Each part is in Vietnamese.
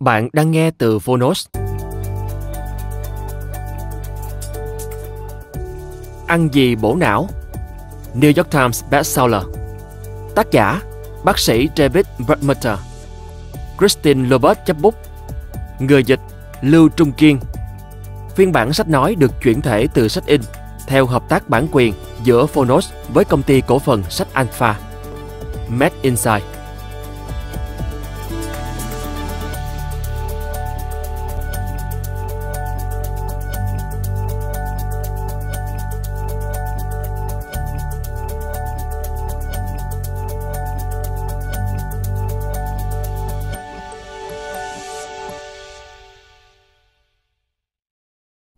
Bạn đang nghe từ Phonos. Ăn gì bổ não? New York Times bestseller. Tác giả: Bác sĩ David Bradmutter. Christine Lobert chấp bút. Người dịch: Lưu Trung Kiên. Phiên bản sách nói được chuyển thể từ sách in theo hợp tác bản quyền giữa Phonos với công ty cổ phần sách Alpha. Made Inside.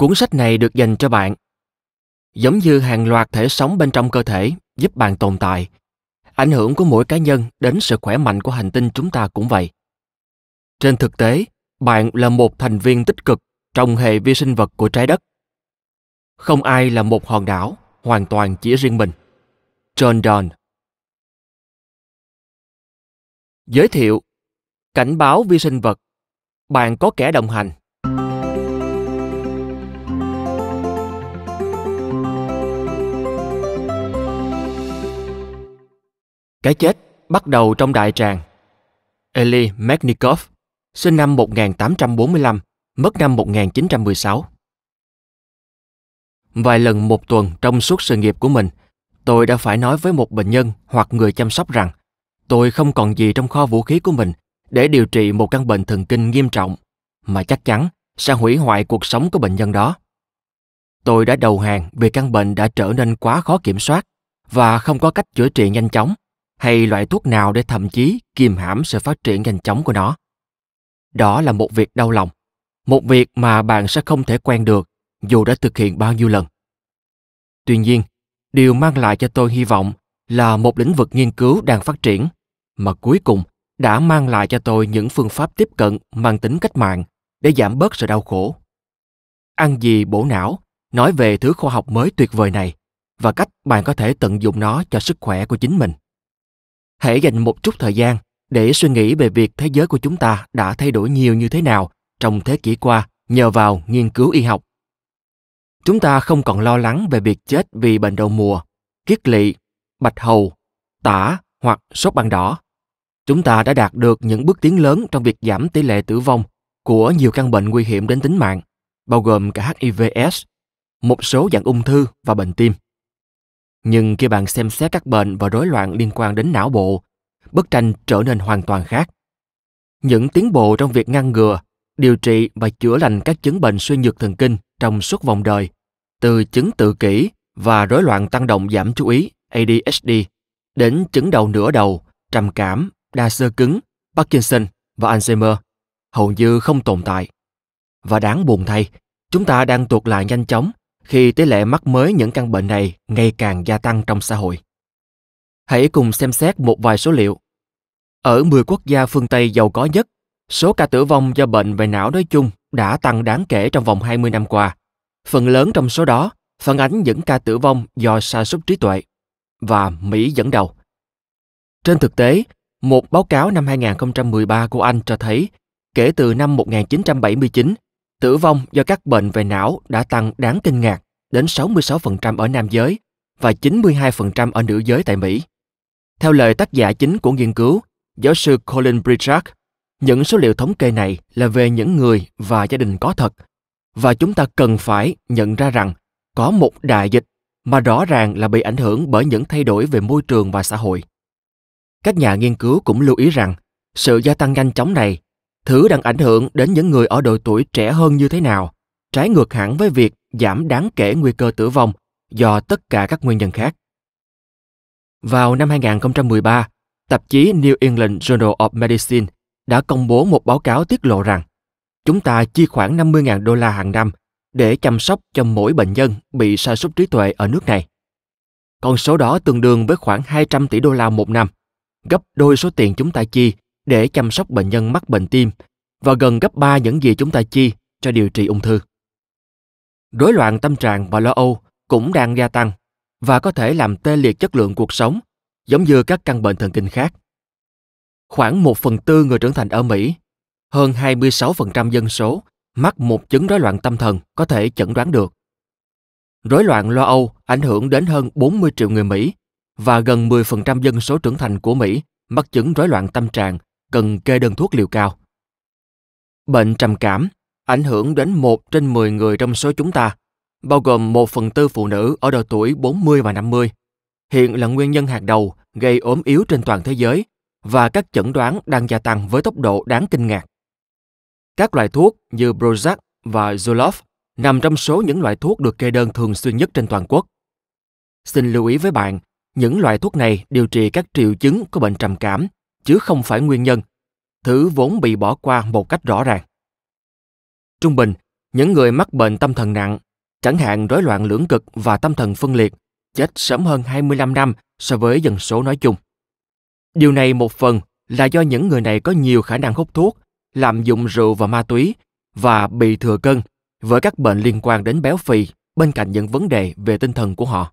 Cuốn sách này được dành cho bạn. Giống như hàng loạt thể sống bên trong cơ thể giúp bạn tồn tại. Ảnh hưởng của mỗi cá nhân đến sự khỏe mạnh của hành tinh chúng ta cũng vậy. Trên thực tế, bạn là một thành viên tích cực trong hệ vi sinh vật của trái đất. Không ai là một hòn đảo, hoàn toàn chỉ riêng mình. John Donne Giới thiệu Cảnh báo vi sinh vật Bạn có kẻ đồng hành Cái chết bắt đầu trong đại tràng. Eli Magnikov, sinh năm 1845, mất năm 1916. Vài lần một tuần trong suốt sự nghiệp của mình, tôi đã phải nói với một bệnh nhân hoặc người chăm sóc rằng tôi không còn gì trong kho vũ khí của mình để điều trị một căn bệnh thần kinh nghiêm trọng mà chắc chắn sẽ hủy hoại cuộc sống của bệnh nhân đó. Tôi đã đầu hàng vì căn bệnh đã trở nên quá khó kiểm soát và không có cách chữa trị nhanh chóng hay loại thuốc nào để thậm chí kiềm hãm sự phát triển nhanh chóng của nó. Đó là một việc đau lòng, một việc mà bạn sẽ không thể quen được dù đã thực hiện bao nhiêu lần. Tuy nhiên, điều mang lại cho tôi hy vọng là một lĩnh vực nghiên cứu đang phát triển mà cuối cùng đã mang lại cho tôi những phương pháp tiếp cận mang tính cách mạng để giảm bớt sự đau khổ. Ăn gì bổ não, nói về thứ khoa học mới tuyệt vời này và cách bạn có thể tận dụng nó cho sức khỏe của chính mình hãy dành một chút thời gian để suy nghĩ về việc thế giới của chúng ta đã thay đổi nhiều như thế nào trong thế kỷ qua nhờ vào nghiên cứu y học. Chúng ta không còn lo lắng về việc chết vì bệnh đầu mùa, kiết lỵ, bạch hầu, tả hoặc sốt ban đỏ. Chúng ta đã đạt được những bước tiến lớn trong việc giảm tỷ lệ tử vong của nhiều căn bệnh nguy hiểm đến tính mạng, bao gồm cả HIVS, một số dạng ung thư và bệnh tim. Nhưng khi bạn xem xét các bệnh và rối loạn liên quan đến não bộ, bức tranh trở nên hoàn toàn khác. Những tiến bộ trong việc ngăn ngừa, điều trị và chữa lành các chứng bệnh suy nhược thần kinh trong suốt vòng đời, từ chứng tự kỷ và rối loạn tăng động giảm chú ý ADHD đến chứng đầu nửa đầu, trầm cảm, đa sơ cứng, Parkinson và Alzheimer hầu như không tồn tại. Và đáng buồn thay, chúng ta đang tuột lại nhanh chóng khi tỷ lệ mắc mới những căn bệnh này ngày càng gia tăng trong xã hội. Hãy cùng xem xét một vài số liệu. Ở 10 quốc gia phương Tây giàu có nhất, số ca tử vong do bệnh về não nói chung đã tăng đáng kể trong vòng 20 năm qua. Phần lớn trong số đó phản ánh những ca tử vong do sa sút trí tuệ và Mỹ dẫn đầu. Trên thực tế, một báo cáo năm 2013 của Anh cho thấy kể từ năm 1979 Tử vong do các bệnh về não đã tăng đáng kinh ngạc đến 66% ở nam giới và 92% ở nữ giới tại Mỹ. Theo lời tác giả chính của nghiên cứu, giáo sư Colin Bridgard, những số liệu thống kê này là về những người và gia đình có thật, và chúng ta cần phải nhận ra rằng có một đại dịch mà rõ ràng là bị ảnh hưởng bởi những thay đổi về môi trường và xã hội. Các nhà nghiên cứu cũng lưu ý rằng sự gia tăng nhanh chóng này thứ đang ảnh hưởng đến những người ở độ tuổi trẻ hơn như thế nào, trái ngược hẳn với việc giảm đáng kể nguy cơ tử vong do tất cả các nguyên nhân khác. Vào năm 2013, tạp chí New England Journal of Medicine đã công bố một báo cáo tiết lộ rằng chúng ta chi khoảng 50.000 đô la hàng năm để chăm sóc cho mỗi bệnh nhân bị sa sút trí tuệ ở nước này. Con số đó tương đương với khoảng 200 tỷ đô la một năm, gấp đôi số tiền chúng ta chi để chăm sóc bệnh nhân mắc bệnh tim và gần gấp 3 những gì chúng ta chi cho điều trị ung thư. Rối loạn tâm trạng và lo âu cũng đang gia tăng và có thể làm tê liệt chất lượng cuộc sống, giống như các căn bệnh thần kinh khác. Khoảng 1 phần tư người trưởng thành ở Mỹ, hơn 26% dân số mắc một chứng rối loạn tâm thần có thể chẩn đoán được. Rối loạn lo âu ảnh hưởng đến hơn 40 triệu người Mỹ và gần 10% dân số trưởng thành của Mỹ mắc chứng rối loạn tâm trạng cần kê đơn thuốc liều cao. Bệnh trầm cảm ảnh hưởng đến 1 trên 10 người trong số chúng ta, bao gồm 1 phần tư phụ nữ ở độ tuổi 40 và 50. Hiện là nguyên nhân hàng đầu gây ốm yếu trên toàn thế giới và các chẩn đoán đang gia tăng với tốc độ đáng kinh ngạc. Các loại thuốc như Prozac và Zoloft nằm trong số những loại thuốc được kê đơn thường xuyên nhất trên toàn quốc. Xin lưu ý với bạn, những loại thuốc này điều trị các triệu chứng của bệnh trầm cảm chứ không phải nguyên nhân, thứ vốn bị bỏ qua một cách rõ ràng. Trung bình, những người mắc bệnh tâm thần nặng, chẳng hạn rối loạn lưỡng cực và tâm thần phân liệt, chết sớm hơn 25 năm so với dân số nói chung. Điều này một phần là do những người này có nhiều khả năng hút thuốc, làm dụng rượu và ma túy và bị thừa cân với các bệnh liên quan đến béo phì bên cạnh những vấn đề về tinh thần của họ.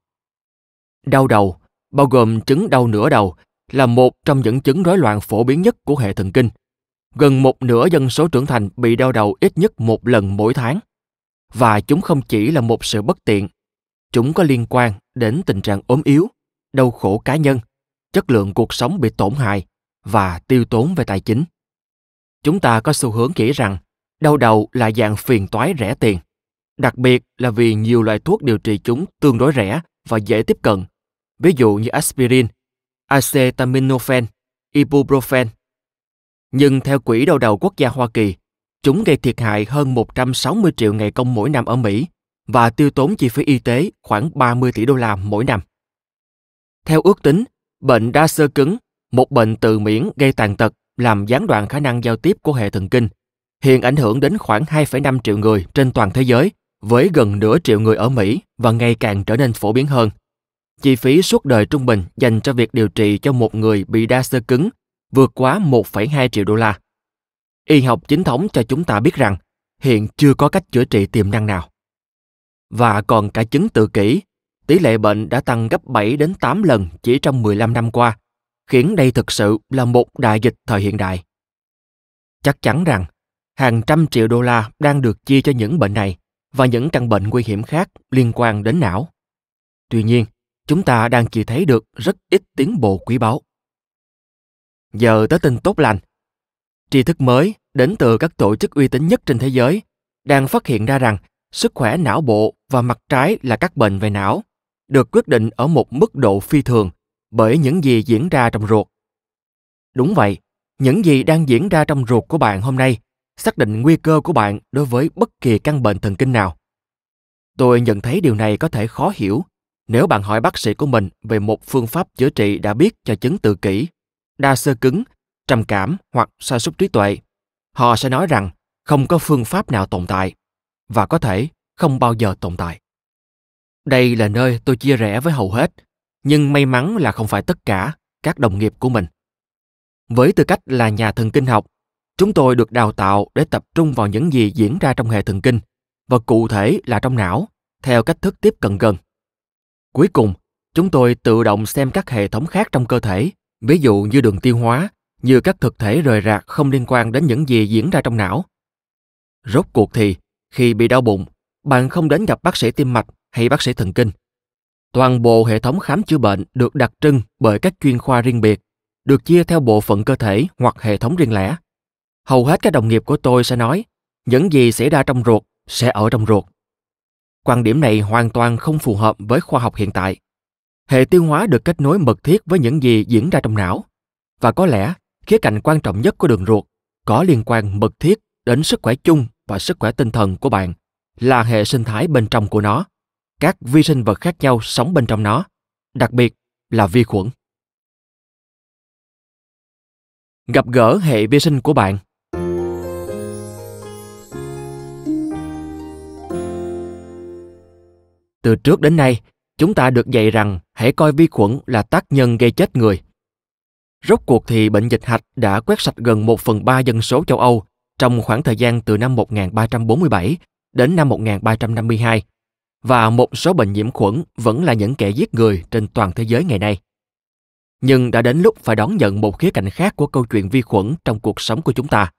Đau đầu bao gồm chứng đau nửa đầu là một trong những chứng rối loạn phổ biến nhất của hệ thần kinh. Gần một nửa dân số trưởng thành bị đau đầu ít nhất một lần mỗi tháng. Và chúng không chỉ là một sự bất tiện, chúng có liên quan đến tình trạng ốm yếu, đau khổ cá nhân, chất lượng cuộc sống bị tổn hại và tiêu tốn về tài chính. Chúng ta có xu hướng nghĩ rằng đau đầu là dạng phiền toái rẻ tiền, đặc biệt là vì nhiều loại thuốc điều trị chúng tương đối rẻ và dễ tiếp cận, ví dụ như aspirin acetaminophen, ibuprofen. Nhưng theo Quỹ đầu đầu quốc gia Hoa Kỳ, chúng gây thiệt hại hơn 160 triệu ngày công mỗi năm ở Mỹ và tiêu tốn chi phí y tế khoảng 30 tỷ đô la mỗi năm. Theo ước tính, bệnh đa sơ cứng, một bệnh tự miễn gây tàn tật làm gián đoạn khả năng giao tiếp của hệ thần kinh, hiện ảnh hưởng đến khoảng 2,5 triệu người trên toàn thế giới với gần nửa triệu người ở Mỹ và ngày càng trở nên phổ biến hơn Chi phí suốt đời trung bình dành cho việc điều trị cho một người bị đa xơ cứng vượt quá 1,2 triệu đô la. Y học chính thống cho chúng ta biết rằng hiện chưa có cách chữa trị tiềm năng nào. Và còn cả chứng tự kỷ, tỷ lệ bệnh đã tăng gấp 7 đến 8 lần chỉ trong 15 năm qua, khiến đây thực sự là một đại dịch thời hiện đại. Chắc chắn rằng hàng trăm triệu đô la đang được chia cho những bệnh này và những căn bệnh nguy hiểm khác liên quan đến não. Tuy nhiên, chúng ta đang chỉ thấy được rất ít tiến bộ quý báu. Giờ tới tin tốt lành. Tri thức mới đến từ các tổ chức uy tín nhất trên thế giới đang phát hiện ra rằng sức khỏe não bộ và mặt trái là các bệnh về não được quyết định ở một mức độ phi thường bởi những gì diễn ra trong ruột. Đúng vậy, những gì đang diễn ra trong ruột của bạn hôm nay xác định nguy cơ của bạn đối với bất kỳ căn bệnh thần kinh nào. Tôi nhận thấy điều này có thể khó hiểu nếu bạn hỏi bác sĩ của mình về một phương pháp chữa trị đã biết cho chứng tự kỷ, đa sơ cứng, trầm cảm hoặc sa sút trí tuệ, họ sẽ nói rằng không có phương pháp nào tồn tại và có thể không bao giờ tồn tại. Đây là nơi tôi chia rẽ với hầu hết, nhưng may mắn là không phải tất cả các đồng nghiệp của mình. Với tư cách là nhà thần kinh học, chúng tôi được đào tạo để tập trung vào những gì diễn ra trong hệ thần kinh và cụ thể là trong não theo cách thức tiếp cận gần Cuối cùng, chúng tôi tự động xem các hệ thống khác trong cơ thể, ví dụ như đường tiêu hóa, như các thực thể rời rạc không liên quan đến những gì diễn ra trong não. Rốt cuộc thì, khi bị đau bụng, bạn không đến gặp bác sĩ tim mạch hay bác sĩ thần kinh. Toàn bộ hệ thống khám chữa bệnh được đặc trưng bởi các chuyên khoa riêng biệt, được chia theo bộ phận cơ thể hoặc hệ thống riêng lẻ. Hầu hết các đồng nghiệp của tôi sẽ nói, những gì xảy ra trong ruột sẽ ở trong ruột quan điểm này hoàn toàn không phù hợp với khoa học hiện tại hệ tiêu hóa được kết nối mật thiết với những gì diễn ra trong não và có lẽ khía cạnh quan trọng nhất của đường ruột có liên quan mật thiết đến sức khỏe chung và sức khỏe tinh thần của bạn là hệ sinh thái bên trong của nó các vi sinh vật khác nhau sống bên trong nó đặc biệt là vi khuẩn gặp gỡ hệ vi sinh của bạn Từ trước đến nay, chúng ta được dạy rằng hãy coi vi khuẩn là tác nhân gây chết người. Rốt cuộc thì bệnh dịch hạch đã quét sạch gần 1 phần 3 dân số châu Âu trong khoảng thời gian từ năm 1347 đến năm 1352 và một số bệnh nhiễm khuẩn vẫn là những kẻ giết người trên toàn thế giới ngày nay. Nhưng đã đến lúc phải đón nhận một khía cạnh khác của câu chuyện vi khuẩn trong cuộc sống của chúng ta.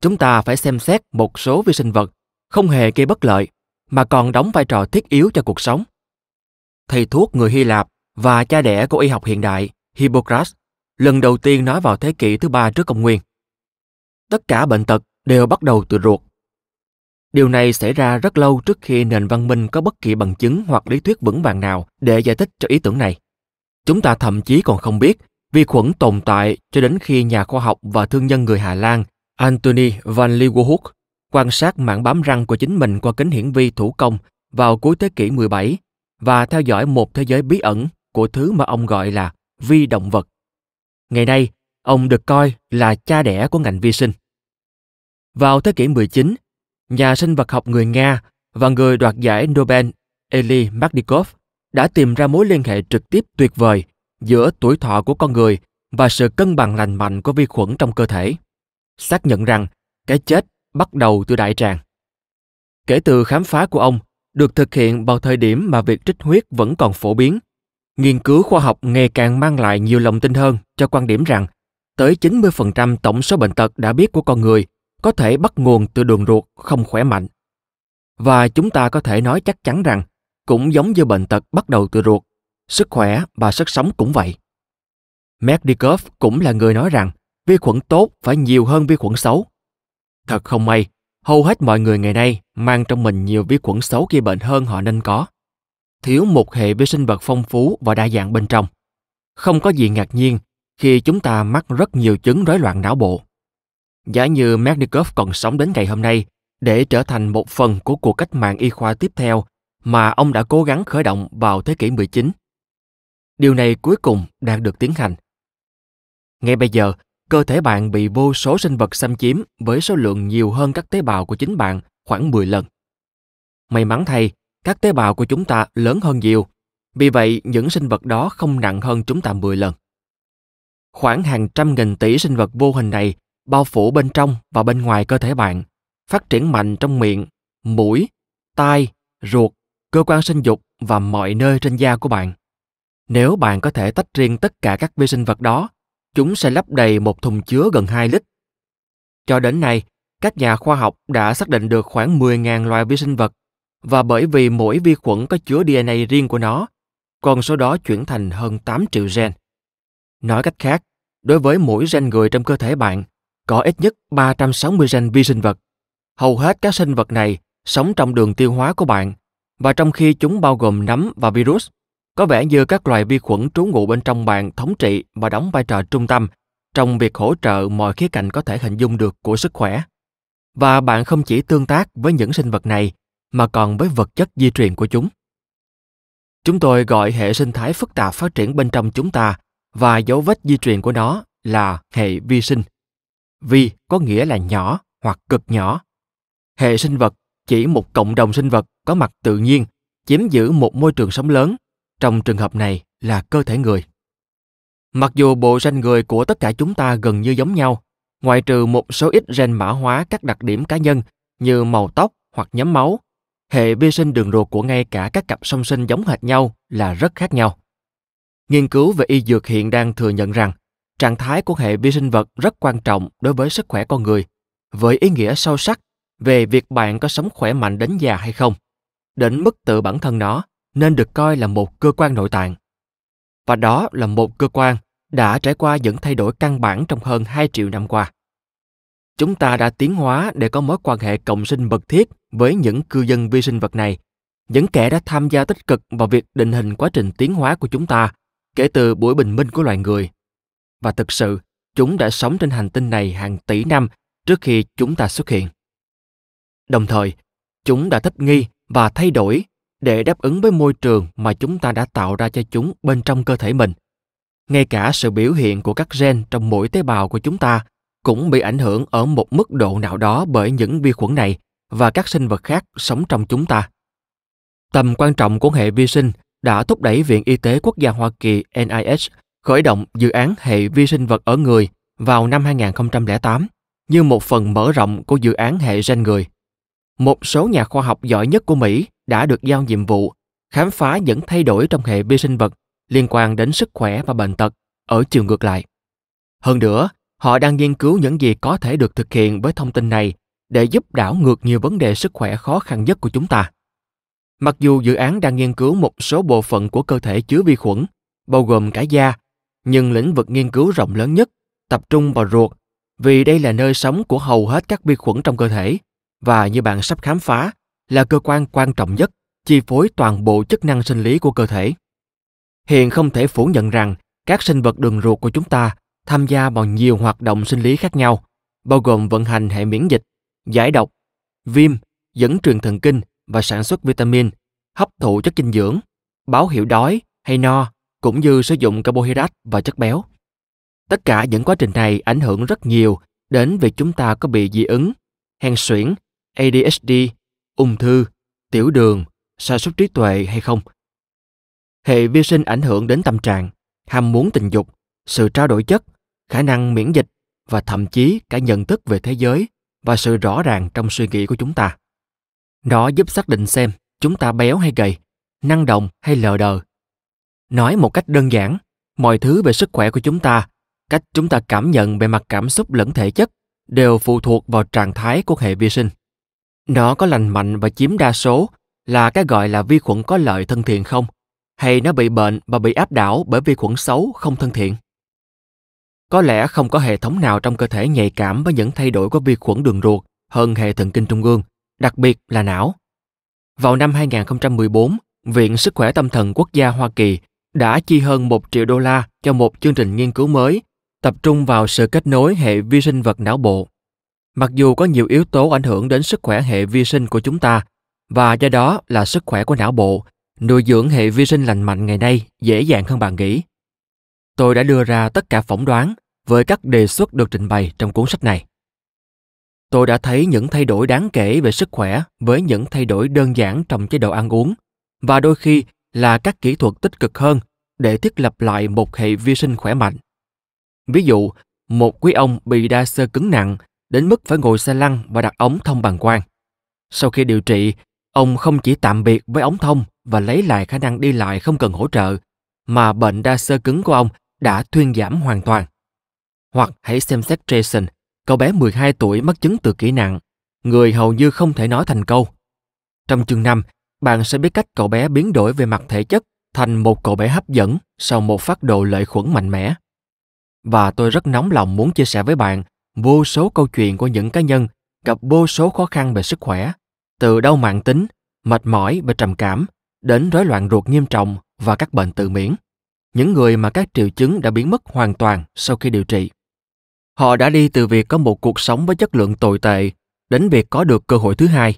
Chúng ta phải xem xét một số vi sinh vật không hề gây bất lợi mà còn đóng vai trò thiết yếu cho cuộc sống. Thầy thuốc người Hy Lạp và cha đẻ của y học hiện đại Hippocrates lần đầu tiên nói vào thế kỷ thứ ba trước công nguyên. Tất cả bệnh tật đều bắt đầu từ ruột. Điều này xảy ra rất lâu trước khi nền văn minh có bất kỳ bằng chứng hoặc lý thuyết vững vàng nào để giải thích cho ý tưởng này. Chúng ta thậm chí còn không biết vi khuẩn tồn tại cho đến khi nhà khoa học và thương nhân người Hà Lan Anthony van Leeuwenhoek quan sát mảng bám răng của chính mình qua kính hiển vi thủ công vào cuối thế kỷ 17 và theo dõi một thế giới bí ẩn của thứ mà ông gọi là vi động vật. Ngày nay, ông được coi là cha đẻ của ngành vi sinh. Vào thế kỷ 19, nhà sinh vật học người Nga và người đoạt giải Nobel Eli Magnikov đã tìm ra mối liên hệ trực tiếp tuyệt vời giữa tuổi thọ của con người và sự cân bằng lành mạnh của vi khuẩn trong cơ thể. Xác nhận rằng cái chết bắt đầu từ đại tràng. Kể từ khám phá của ông, được thực hiện vào thời điểm mà việc trích huyết vẫn còn phổ biến, nghiên cứu khoa học ngày càng mang lại nhiều lòng tin hơn cho quan điểm rằng tới 90% tổng số bệnh tật đã biết của con người có thể bắt nguồn từ đường ruột không khỏe mạnh. Và chúng ta có thể nói chắc chắn rằng cũng giống như bệnh tật bắt đầu từ ruột, sức khỏe và sức sống cũng vậy. Mednikov cũng là người nói rằng vi khuẩn tốt phải nhiều hơn vi khuẩn xấu Thật không may, hầu hết mọi người ngày nay mang trong mình nhiều vi khuẩn xấu gây bệnh hơn họ nên có. Thiếu một hệ vi sinh vật phong phú và đa dạng bên trong. Không có gì ngạc nhiên khi chúng ta mắc rất nhiều chứng rối loạn não bộ. Giả như Mernikov còn sống đến ngày hôm nay để trở thành một phần của cuộc cách mạng y khoa tiếp theo mà ông đã cố gắng khởi động vào thế kỷ 19. Điều này cuối cùng đang được tiến hành. Ngay bây giờ, Cơ thể bạn bị vô số sinh vật xâm chiếm với số lượng nhiều hơn các tế bào của chính bạn khoảng 10 lần. May mắn thay, các tế bào của chúng ta lớn hơn nhiều, vì vậy những sinh vật đó không nặng hơn chúng ta 10 lần. Khoảng hàng trăm nghìn tỷ sinh vật vô hình này bao phủ bên trong và bên ngoài cơ thể bạn, phát triển mạnh trong miệng, mũi, tai, ruột, cơ quan sinh dục và mọi nơi trên da của bạn. Nếu bạn có thể tách riêng tất cả các vi sinh vật đó chúng sẽ lấp đầy một thùng chứa gần 2 lít. Cho đến nay, các nhà khoa học đã xác định được khoảng 10.000 loài vi sinh vật và bởi vì mỗi vi khuẩn có chứa DNA riêng của nó, con số đó chuyển thành hơn 8 triệu gen. Nói cách khác, đối với mỗi gen người trong cơ thể bạn, có ít nhất 360 gen vi sinh vật. Hầu hết các sinh vật này sống trong đường tiêu hóa của bạn và trong khi chúng bao gồm nấm và virus, có vẻ như các loài vi khuẩn trú ngụ bên trong bạn thống trị và đóng vai trò trung tâm trong việc hỗ trợ mọi khía cạnh có thể hình dung được của sức khỏe. Và bạn không chỉ tương tác với những sinh vật này mà còn với vật chất di truyền của chúng. Chúng tôi gọi hệ sinh thái phức tạp phát triển bên trong chúng ta và dấu vết di truyền của nó là hệ vi sinh. Vi có nghĩa là nhỏ hoặc cực nhỏ. Hệ sinh vật chỉ một cộng đồng sinh vật có mặt tự nhiên, chiếm giữ một môi trường sống lớn trong trường hợp này là cơ thể người. Mặc dù bộ gen người của tất cả chúng ta gần như giống nhau, ngoại trừ một số ít gen mã hóa các đặc điểm cá nhân như màu tóc hoặc nhóm máu, hệ vi sinh đường ruột của ngay cả các cặp song sinh giống hệt nhau là rất khác nhau. Nghiên cứu về y dược hiện đang thừa nhận rằng trạng thái của hệ vi sinh vật rất quan trọng đối với sức khỏe con người, với ý nghĩa sâu sắc về việc bạn có sống khỏe mạnh đến già hay không, đến mức tự bản thân nó nên được coi là một cơ quan nội tạng. Và đó là một cơ quan đã trải qua những thay đổi căn bản trong hơn 2 triệu năm qua. Chúng ta đã tiến hóa để có mối quan hệ cộng sinh mật thiết với những cư dân vi sinh vật này, những kẻ đã tham gia tích cực vào việc định hình quá trình tiến hóa của chúng ta kể từ buổi bình minh của loài người. Và thực sự, chúng đã sống trên hành tinh này hàng tỷ năm trước khi chúng ta xuất hiện. Đồng thời, chúng đã thích nghi và thay đổi để đáp ứng với môi trường mà chúng ta đã tạo ra cho chúng bên trong cơ thể mình ngay cả sự biểu hiện của các gen trong mỗi tế bào của chúng ta cũng bị ảnh hưởng ở một mức độ nào đó bởi những vi khuẩn này và các sinh vật khác sống trong chúng ta tầm quan trọng của hệ vi sinh đã thúc đẩy viện y tế quốc gia hoa kỳ nih khởi động dự án hệ vi sinh vật ở người vào năm 2008 như một phần mở rộng của dự án hệ gen người. Một số nhà khoa học giỏi nhất của Mỹ đã được giao nhiệm vụ khám phá những thay đổi trong hệ vi sinh vật liên quan đến sức khỏe và bệnh tật ở chiều ngược lại. Hơn nữa, họ đang nghiên cứu những gì có thể được thực hiện với thông tin này để giúp đảo ngược nhiều vấn đề sức khỏe khó khăn nhất của chúng ta. Mặc dù dự án đang nghiên cứu một số bộ phận của cơ thể chứa vi khuẩn, bao gồm cả da, nhưng lĩnh vực nghiên cứu rộng lớn nhất tập trung vào ruột vì đây là nơi sống của hầu hết các vi khuẩn trong cơ thể và như bạn sắp khám phá là cơ quan quan trọng nhất chi phối toàn bộ chức năng sinh lý của cơ thể. Hiện không thể phủ nhận rằng các sinh vật đường ruột của chúng ta tham gia vào nhiều hoạt động sinh lý khác nhau, bao gồm vận hành hệ miễn dịch, giải độc, viêm, dẫn truyền thần kinh và sản xuất vitamin, hấp thụ chất dinh dưỡng, báo hiệu đói hay no, cũng như sử dụng carbohydrate và chất béo. Tất cả những quá trình này ảnh hưởng rất nhiều đến việc chúng ta có bị dị ứng, hen suyễn, ADHD ung thư, tiểu đường, sa sút trí tuệ hay không. Hệ vi sinh ảnh hưởng đến tâm trạng, ham muốn tình dục, sự trao đổi chất, khả năng miễn dịch và thậm chí cả nhận thức về thế giới và sự rõ ràng trong suy nghĩ của chúng ta. Nó giúp xác định xem chúng ta béo hay gầy, năng động hay lờ đờ. Nói một cách đơn giản, mọi thứ về sức khỏe của chúng ta, cách chúng ta cảm nhận về mặt cảm xúc lẫn thể chất đều phụ thuộc vào trạng thái của hệ vi sinh. Nó có lành mạnh và chiếm đa số là cái gọi là vi khuẩn có lợi thân thiện không? Hay nó bị bệnh và bị áp đảo bởi vi khuẩn xấu không thân thiện? Có lẽ không có hệ thống nào trong cơ thể nhạy cảm với những thay đổi của vi khuẩn đường ruột hơn hệ thần kinh trung ương, đặc biệt là não. Vào năm 2014, Viện Sức khỏe Tâm thần Quốc gia Hoa Kỳ đã chi hơn 1 triệu đô la cho một chương trình nghiên cứu mới tập trung vào sự kết nối hệ vi sinh vật não bộ Mặc dù có nhiều yếu tố ảnh hưởng đến sức khỏe hệ vi sinh của chúng ta, và do đó là sức khỏe của não bộ, nuôi dưỡng hệ vi sinh lành mạnh ngày nay dễ dàng hơn bạn nghĩ. Tôi đã đưa ra tất cả phỏng đoán với các đề xuất được trình bày trong cuốn sách này. Tôi đã thấy những thay đổi đáng kể về sức khỏe với những thay đổi đơn giản trong chế độ ăn uống và đôi khi là các kỹ thuật tích cực hơn để thiết lập lại một hệ vi sinh khỏe mạnh. Ví dụ, một quý ông bị đa xơ cứng nặng đến mức phải ngồi xe lăn và đặt ống thông bằng quang. Sau khi điều trị, ông không chỉ tạm biệt với ống thông và lấy lại khả năng đi lại không cần hỗ trợ, mà bệnh đa xơ cứng của ông đã thuyên giảm hoàn toàn. Hoặc hãy xem xét Jason, cậu bé 12 tuổi mắc chứng tự kỷ nặng, người hầu như không thể nói thành câu. Trong chương 5, bạn sẽ biết cách cậu bé biến đổi về mặt thể chất thành một cậu bé hấp dẫn sau một phát độ lợi khuẩn mạnh mẽ. Và tôi rất nóng lòng muốn chia sẻ với bạn vô số câu chuyện của những cá nhân gặp vô số khó khăn về sức khỏe, từ đau mạng tính, mệt mỏi và trầm cảm, đến rối loạn ruột nghiêm trọng và các bệnh tự miễn. Những người mà các triệu chứng đã biến mất hoàn toàn sau khi điều trị. Họ đã đi từ việc có một cuộc sống với chất lượng tồi tệ đến việc có được cơ hội thứ hai.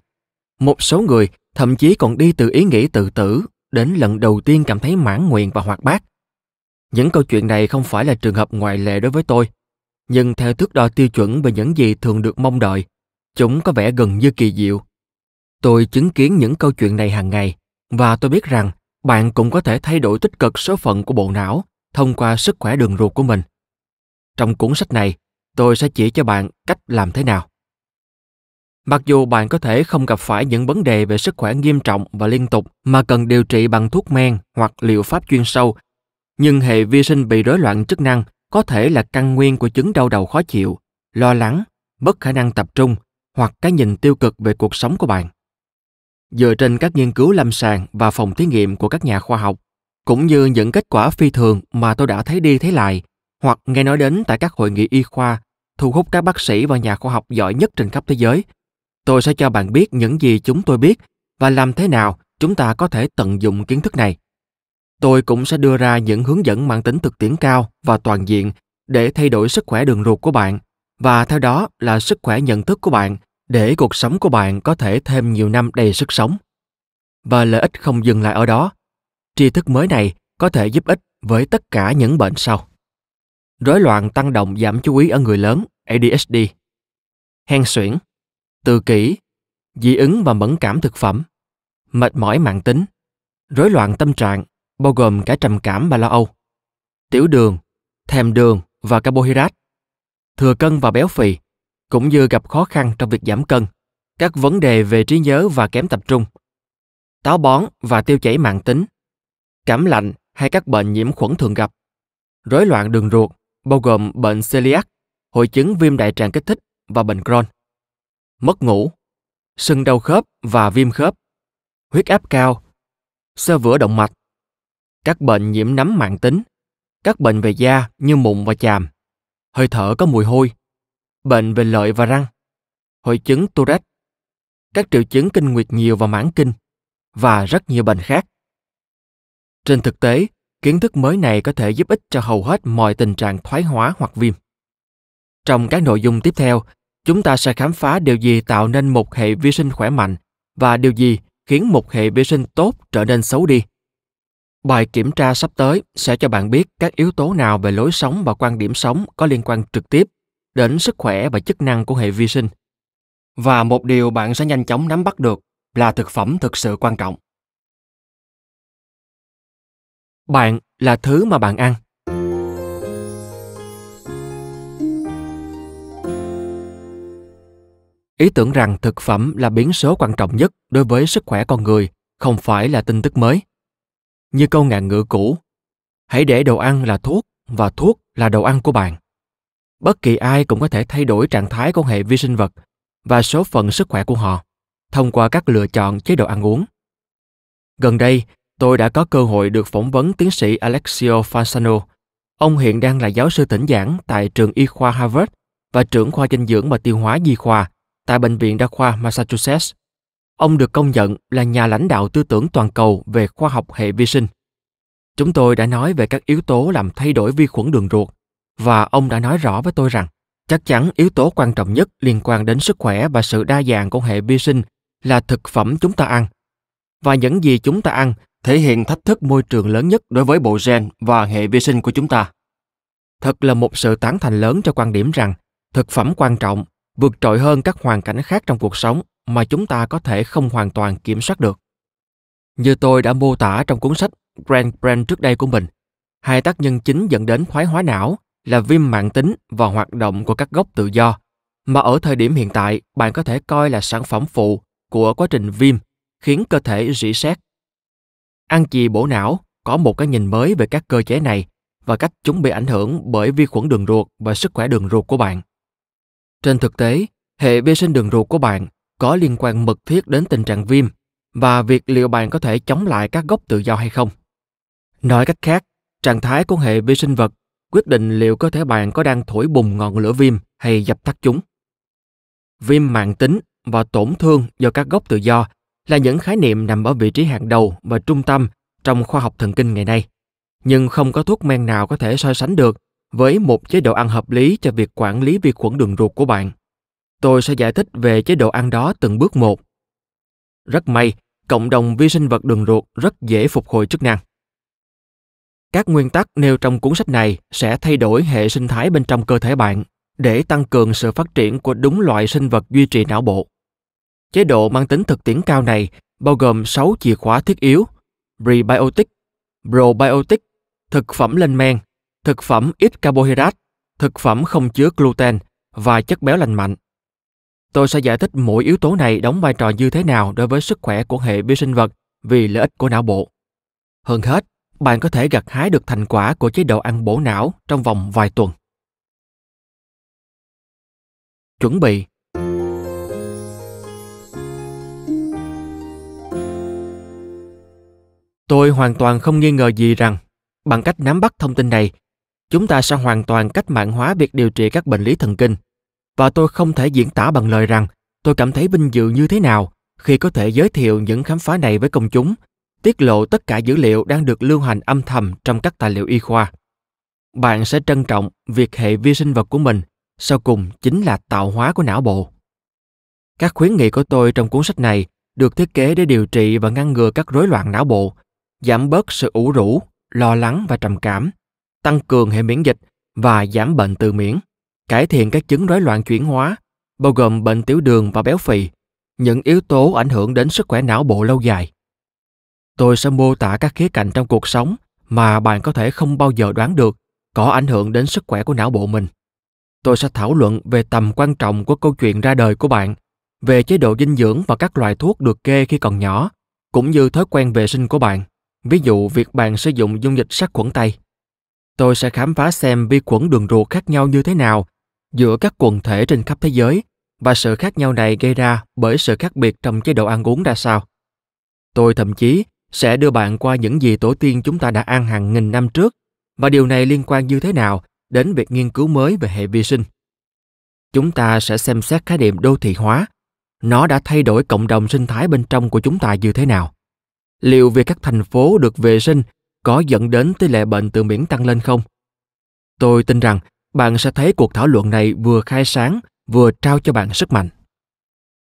Một số người thậm chí còn đi từ ý nghĩ tự tử đến lần đầu tiên cảm thấy mãn nguyện và hoạt bát. Những câu chuyện này không phải là trường hợp ngoại lệ đối với tôi nhưng theo thước đo tiêu chuẩn về những gì thường được mong đợi, chúng có vẻ gần như kỳ diệu. Tôi chứng kiến những câu chuyện này hàng ngày, và tôi biết rằng bạn cũng có thể thay đổi tích cực số phận của bộ não thông qua sức khỏe đường ruột của mình. Trong cuốn sách này, tôi sẽ chỉ cho bạn cách làm thế nào. Mặc dù bạn có thể không gặp phải những vấn đề về sức khỏe nghiêm trọng và liên tục mà cần điều trị bằng thuốc men hoặc liệu pháp chuyên sâu, nhưng hệ vi sinh bị rối loạn chức năng có thể là căn nguyên của chứng đau đầu khó chịu, lo lắng, mất khả năng tập trung hoặc cái nhìn tiêu cực về cuộc sống của bạn. Dựa trên các nghiên cứu lâm sàng và phòng thí nghiệm của các nhà khoa học, cũng như những kết quả phi thường mà tôi đã thấy đi thấy lại hoặc nghe nói đến tại các hội nghị y khoa thu hút các bác sĩ và nhà khoa học giỏi nhất trên khắp thế giới. Tôi sẽ cho bạn biết những gì chúng tôi biết và làm thế nào chúng ta có thể tận dụng kiến thức này tôi cũng sẽ đưa ra những hướng dẫn mang tính thực tiễn cao và toàn diện để thay đổi sức khỏe đường ruột của bạn và theo đó là sức khỏe nhận thức của bạn để cuộc sống của bạn có thể thêm nhiều năm đầy sức sống. Và lợi ích không dừng lại ở đó. Tri thức mới này có thể giúp ích với tất cả những bệnh sau. Rối loạn tăng động giảm chú ý ở người lớn ADHD, hen suyễn, tự kỷ, dị ứng và mẫn cảm thực phẩm, mệt mỏi mạng tính, rối loạn tâm trạng, bao gồm cả trầm cảm và lo âu, tiểu đường, thèm đường và carbohydrate, thừa cân và béo phì, cũng như gặp khó khăn trong việc giảm cân, các vấn đề về trí nhớ và kém tập trung, táo bón và tiêu chảy mạng tính, cảm lạnh hay các bệnh nhiễm khuẩn thường gặp, rối loạn đường ruột, bao gồm bệnh celiac, hội chứng viêm đại tràng kích thích và bệnh Crohn, mất ngủ, sưng đau khớp và viêm khớp, huyết áp cao, sơ vữa động mạch, các bệnh nhiễm nấm mạng tính, các bệnh về da như mụn và chàm, hơi thở có mùi hôi, bệnh về lợi và răng, hội chứng Tourette, các triệu chứng kinh nguyệt nhiều và mãn kinh, và rất nhiều bệnh khác. Trên thực tế, kiến thức mới này có thể giúp ích cho hầu hết mọi tình trạng thoái hóa hoặc viêm. Trong các nội dung tiếp theo, chúng ta sẽ khám phá điều gì tạo nên một hệ vi sinh khỏe mạnh và điều gì khiến một hệ vi sinh tốt trở nên xấu đi Bài kiểm tra sắp tới sẽ cho bạn biết các yếu tố nào về lối sống và quan điểm sống có liên quan trực tiếp đến sức khỏe và chức năng của hệ vi sinh. Và một điều bạn sẽ nhanh chóng nắm bắt được là thực phẩm thực sự quan trọng. Bạn là thứ mà bạn ăn. Ý tưởng rằng thực phẩm là biến số quan trọng nhất đối với sức khỏe con người không phải là tin tức mới. Như câu ngạn ngữ cũ, hãy để đồ ăn là thuốc và thuốc là đồ ăn của bạn. Bất kỳ ai cũng có thể thay đổi trạng thái của hệ vi sinh vật và số phận sức khỏe của họ thông qua các lựa chọn chế độ ăn uống. Gần đây, tôi đã có cơ hội được phỏng vấn tiến sĩ Alexio Fasano. Ông hiện đang là giáo sư thỉnh giảng tại trường y khoa Harvard và trưởng khoa dinh dưỡng và tiêu hóa di khoa tại Bệnh viện Đa khoa Massachusetts. Ông được công nhận là nhà lãnh đạo tư tưởng toàn cầu về khoa học hệ vi sinh. Chúng tôi đã nói về các yếu tố làm thay đổi vi khuẩn đường ruột và ông đã nói rõ với tôi rằng chắc chắn yếu tố quan trọng nhất liên quan đến sức khỏe và sự đa dạng của hệ vi sinh là thực phẩm chúng ta ăn. Và những gì chúng ta ăn thể hiện thách thức môi trường lớn nhất đối với bộ gen và hệ vi sinh của chúng ta. Thật là một sự tán thành lớn cho quan điểm rằng thực phẩm quan trọng vượt trội hơn các hoàn cảnh khác trong cuộc sống mà chúng ta có thể không hoàn toàn kiểm soát được. Như tôi đã mô tả trong cuốn sách Grand Brand trước đây của mình, hai tác nhân chính dẫn đến thoái hóa não là viêm mạng tính và hoạt động của các gốc tự do, mà ở thời điểm hiện tại bạn có thể coi là sản phẩm phụ của quá trình viêm, khiến cơ thể rỉ sét. Ăn chì bổ não có một cái nhìn mới về các cơ chế này và cách chúng bị ảnh hưởng bởi vi khuẩn đường ruột và sức khỏe đường ruột của bạn. Trên thực tế, hệ vi sinh đường ruột của bạn có liên quan mật thiết đến tình trạng viêm và việc liệu bạn có thể chống lại các gốc tự do hay không. Nói cách khác, trạng thái của hệ vi sinh vật quyết định liệu cơ thể bạn có đang thổi bùng ngọn lửa viêm hay dập tắt chúng. Viêm mạng tính và tổn thương do các gốc tự do là những khái niệm nằm ở vị trí hàng đầu và trung tâm trong khoa học thần kinh ngày nay, nhưng không có thuốc men nào có thể so sánh được với một chế độ ăn hợp lý cho việc quản lý vi khuẩn đường ruột của bạn tôi sẽ giải thích về chế độ ăn đó từng bước một. Rất may, cộng đồng vi sinh vật đường ruột rất dễ phục hồi chức năng. Các nguyên tắc nêu trong cuốn sách này sẽ thay đổi hệ sinh thái bên trong cơ thể bạn để tăng cường sự phát triển của đúng loại sinh vật duy trì não bộ. Chế độ mang tính thực tiễn cao này bao gồm 6 chìa khóa thiết yếu: prebiotic, probiotic, thực phẩm lên men, thực phẩm ít carbohydrate, thực phẩm không chứa gluten và chất béo lành mạnh. Tôi sẽ giải thích mỗi yếu tố này đóng vai trò như thế nào đối với sức khỏe của hệ vi sinh vật vì lợi ích của não bộ. Hơn hết, bạn có thể gặt hái được thành quả của chế độ ăn bổ não trong vòng vài tuần. Chuẩn bị Tôi hoàn toàn không nghi ngờ gì rằng bằng cách nắm bắt thông tin này, chúng ta sẽ hoàn toàn cách mạng hóa việc điều trị các bệnh lý thần kinh và tôi không thể diễn tả bằng lời rằng tôi cảm thấy vinh dự như thế nào khi có thể giới thiệu những khám phá này với công chúng, tiết lộ tất cả dữ liệu đang được lưu hành âm thầm trong các tài liệu y khoa. Bạn sẽ trân trọng việc hệ vi sinh vật của mình sau cùng chính là tạo hóa của não bộ. Các khuyến nghị của tôi trong cuốn sách này được thiết kế để điều trị và ngăn ngừa các rối loạn não bộ, giảm bớt sự ủ rũ, lo lắng và trầm cảm, tăng cường hệ miễn dịch và giảm bệnh từ miễn cải thiện các chứng rối loạn chuyển hóa, bao gồm bệnh tiểu đường và béo phì, những yếu tố ảnh hưởng đến sức khỏe não bộ lâu dài. Tôi sẽ mô tả các khía cạnh trong cuộc sống mà bạn có thể không bao giờ đoán được có ảnh hưởng đến sức khỏe của não bộ mình. Tôi sẽ thảo luận về tầm quan trọng của câu chuyện ra đời của bạn, về chế độ dinh dưỡng và các loại thuốc được kê khi còn nhỏ, cũng như thói quen vệ sinh của bạn, ví dụ việc bạn sử dụng dung dịch sát khuẩn tay. Tôi sẽ khám phá xem vi khuẩn đường ruột khác nhau như thế nào giữa các quần thể trên khắp thế giới và sự khác nhau này gây ra bởi sự khác biệt trong chế độ ăn uống ra sao. Tôi thậm chí sẽ đưa bạn qua những gì tổ tiên chúng ta đã ăn hàng nghìn năm trước và điều này liên quan như thế nào đến việc nghiên cứu mới về hệ vi sinh. Chúng ta sẽ xem xét khái niệm đô thị hóa. Nó đã thay đổi cộng đồng sinh thái bên trong của chúng ta như thế nào? Liệu việc các thành phố được vệ sinh có dẫn đến tỷ lệ bệnh từ miễn tăng lên không? Tôi tin rằng bạn sẽ thấy cuộc thảo luận này vừa khai sáng vừa trao cho bạn sức mạnh.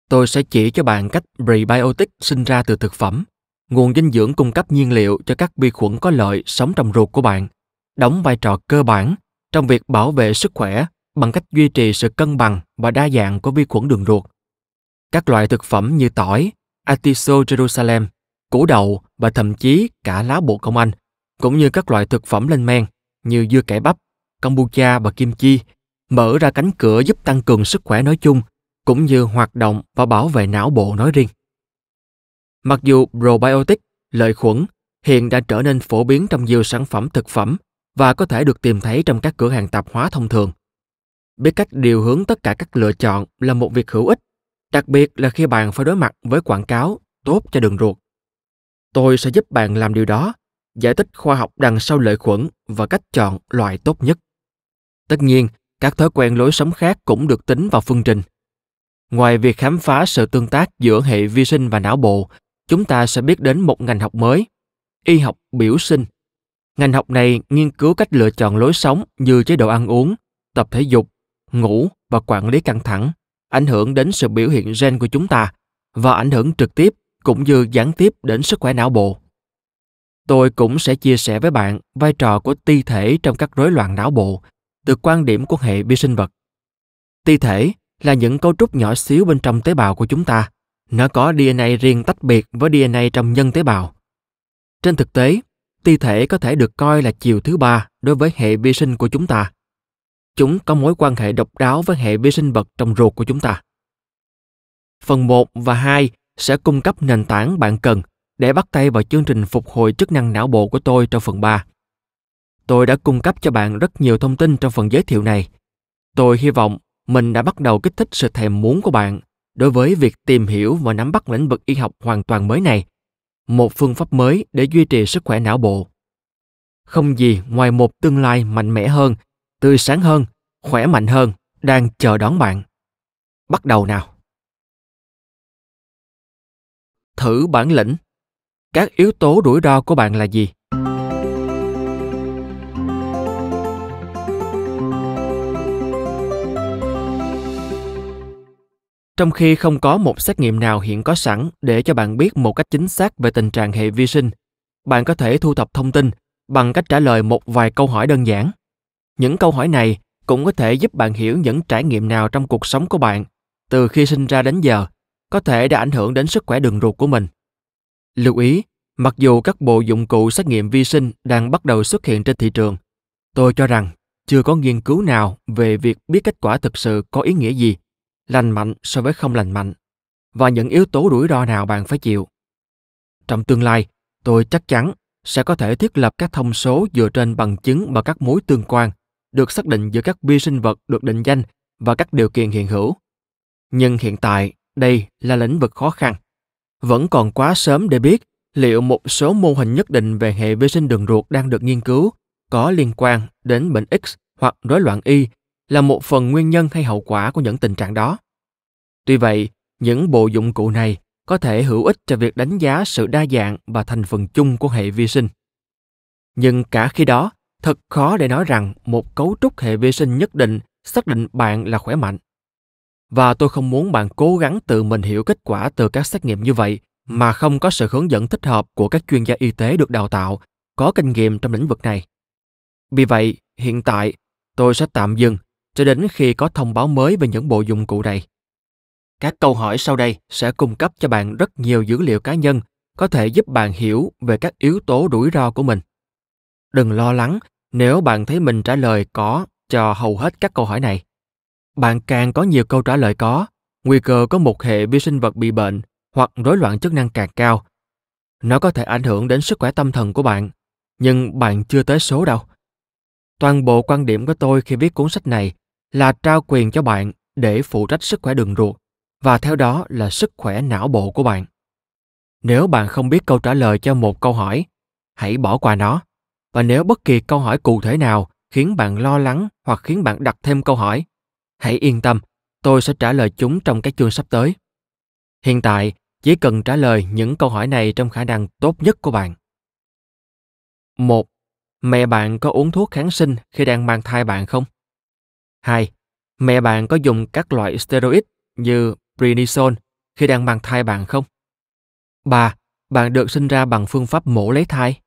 Tôi sẽ chỉ cho bạn cách prebiotic sinh ra từ thực phẩm, nguồn dinh dưỡng cung cấp nhiên liệu cho các vi khuẩn có lợi sống trong ruột của bạn, đóng vai trò cơ bản trong việc bảo vệ sức khỏe bằng cách duy trì sự cân bằng và đa dạng của vi khuẩn đường ruột. Các loại thực phẩm như tỏi, atiso Jerusalem, củ đậu và thậm chí cả lá bồ công anh, cũng như các loại thực phẩm lên men như dưa cải bắp, Campuchia và Kim Chi mở ra cánh cửa giúp tăng cường sức khỏe nói chung cũng như hoạt động và bảo vệ não bộ nói riêng. Mặc dù probiotic, lợi khuẩn hiện đã trở nên phổ biến trong nhiều sản phẩm thực phẩm và có thể được tìm thấy trong các cửa hàng tạp hóa thông thường. Biết cách điều hướng tất cả các lựa chọn là một việc hữu ích, đặc biệt là khi bạn phải đối mặt với quảng cáo tốt cho đường ruột. Tôi sẽ giúp bạn làm điều đó, giải thích khoa học đằng sau lợi khuẩn và cách chọn loại tốt nhất. Tất nhiên, các thói quen lối sống khác cũng được tính vào phương trình. Ngoài việc khám phá sự tương tác giữa hệ vi sinh và não bộ, chúng ta sẽ biết đến một ngành học mới, y học biểu sinh. Ngành học này nghiên cứu cách lựa chọn lối sống như chế độ ăn uống, tập thể dục, ngủ và quản lý căng thẳng, ảnh hưởng đến sự biểu hiện gen của chúng ta và ảnh hưởng trực tiếp cũng như gián tiếp đến sức khỏe não bộ. Tôi cũng sẽ chia sẻ với bạn vai trò của ti thể trong các rối loạn não bộ từ quan điểm của hệ vi sinh vật. Ti thể là những cấu trúc nhỏ xíu bên trong tế bào của chúng ta. Nó có DNA riêng tách biệt với DNA trong nhân tế bào. Trên thực tế, ti thể có thể được coi là chiều thứ ba đối với hệ vi sinh của chúng ta. Chúng có mối quan hệ độc đáo với hệ vi sinh vật trong ruột của chúng ta. Phần 1 và 2 sẽ cung cấp nền tảng bạn cần để bắt tay vào chương trình phục hồi chức năng não bộ của tôi trong phần 3. Tôi đã cung cấp cho bạn rất nhiều thông tin trong phần giới thiệu này. Tôi hy vọng mình đã bắt đầu kích thích sự thèm muốn của bạn đối với việc tìm hiểu và nắm bắt lĩnh vực y học hoàn toàn mới này, một phương pháp mới để duy trì sức khỏe não bộ. Không gì ngoài một tương lai mạnh mẽ hơn, tươi sáng hơn, khỏe mạnh hơn đang chờ đón bạn. Bắt đầu nào. Thử bản lĩnh. Các yếu tố rủi ro của bạn là gì? trong khi không có một xét nghiệm nào hiện có sẵn để cho bạn biết một cách chính xác về tình trạng hệ vi sinh bạn có thể thu thập thông tin bằng cách trả lời một vài câu hỏi đơn giản những câu hỏi này cũng có thể giúp bạn hiểu những trải nghiệm nào trong cuộc sống của bạn từ khi sinh ra đến giờ có thể đã ảnh hưởng đến sức khỏe đường ruột của mình lưu ý mặc dù các bộ dụng cụ xét nghiệm vi sinh đang bắt đầu xuất hiện trên thị trường tôi cho rằng chưa có nghiên cứu nào về việc biết kết quả thực sự có ý nghĩa gì lành mạnh so với không lành mạnh và những yếu tố rủi ro nào bạn phải chịu. Trong tương lai, tôi chắc chắn sẽ có thể thiết lập các thông số dựa trên bằng chứng và các mối tương quan được xác định giữa các vi sinh vật được định danh và các điều kiện hiện hữu. Nhưng hiện tại, đây là lĩnh vực khó khăn. Vẫn còn quá sớm để biết liệu một số mô hình nhất định về hệ vi sinh đường ruột đang được nghiên cứu có liên quan đến bệnh X hoặc rối loạn Y là một phần nguyên nhân hay hậu quả của những tình trạng đó. Tuy vậy, những bộ dụng cụ này có thể hữu ích cho việc đánh giá sự đa dạng và thành phần chung của hệ vi sinh. Nhưng cả khi đó, thật khó để nói rằng một cấu trúc hệ vi sinh nhất định xác định bạn là khỏe mạnh. Và tôi không muốn bạn cố gắng tự mình hiểu kết quả từ các xét nghiệm như vậy mà không có sự hướng dẫn thích hợp của các chuyên gia y tế được đào tạo, có kinh nghiệm trong lĩnh vực này. Vì vậy, hiện tại, tôi sẽ tạm dừng cho đến khi có thông báo mới về những bộ dụng cụ này. Các câu hỏi sau đây sẽ cung cấp cho bạn rất nhiều dữ liệu cá nhân có thể giúp bạn hiểu về các yếu tố rủi ro của mình. Đừng lo lắng nếu bạn thấy mình trả lời có cho hầu hết các câu hỏi này. Bạn càng có nhiều câu trả lời có, nguy cơ có một hệ vi sinh vật bị bệnh hoặc rối loạn chức năng càng cao. Nó có thể ảnh hưởng đến sức khỏe tâm thần của bạn, nhưng bạn chưa tới số đâu. Toàn bộ quan điểm của tôi khi viết cuốn sách này là trao quyền cho bạn để phụ trách sức khỏe đường ruột và theo đó là sức khỏe não bộ của bạn. Nếu bạn không biết câu trả lời cho một câu hỏi, hãy bỏ qua nó. Và nếu bất kỳ câu hỏi cụ thể nào khiến bạn lo lắng hoặc khiến bạn đặt thêm câu hỏi, hãy yên tâm, tôi sẽ trả lời chúng trong các chương sắp tới. Hiện tại, chỉ cần trả lời những câu hỏi này trong khả năng tốt nhất của bạn. 1. Mẹ bạn có uống thuốc kháng sinh khi đang mang thai bạn không? 2. Mẹ bạn có dùng các loại steroid như prednisone khi đang mang thai bạn không? 3. Bạn được sinh ra bằng phương pháp mổ lấy thai.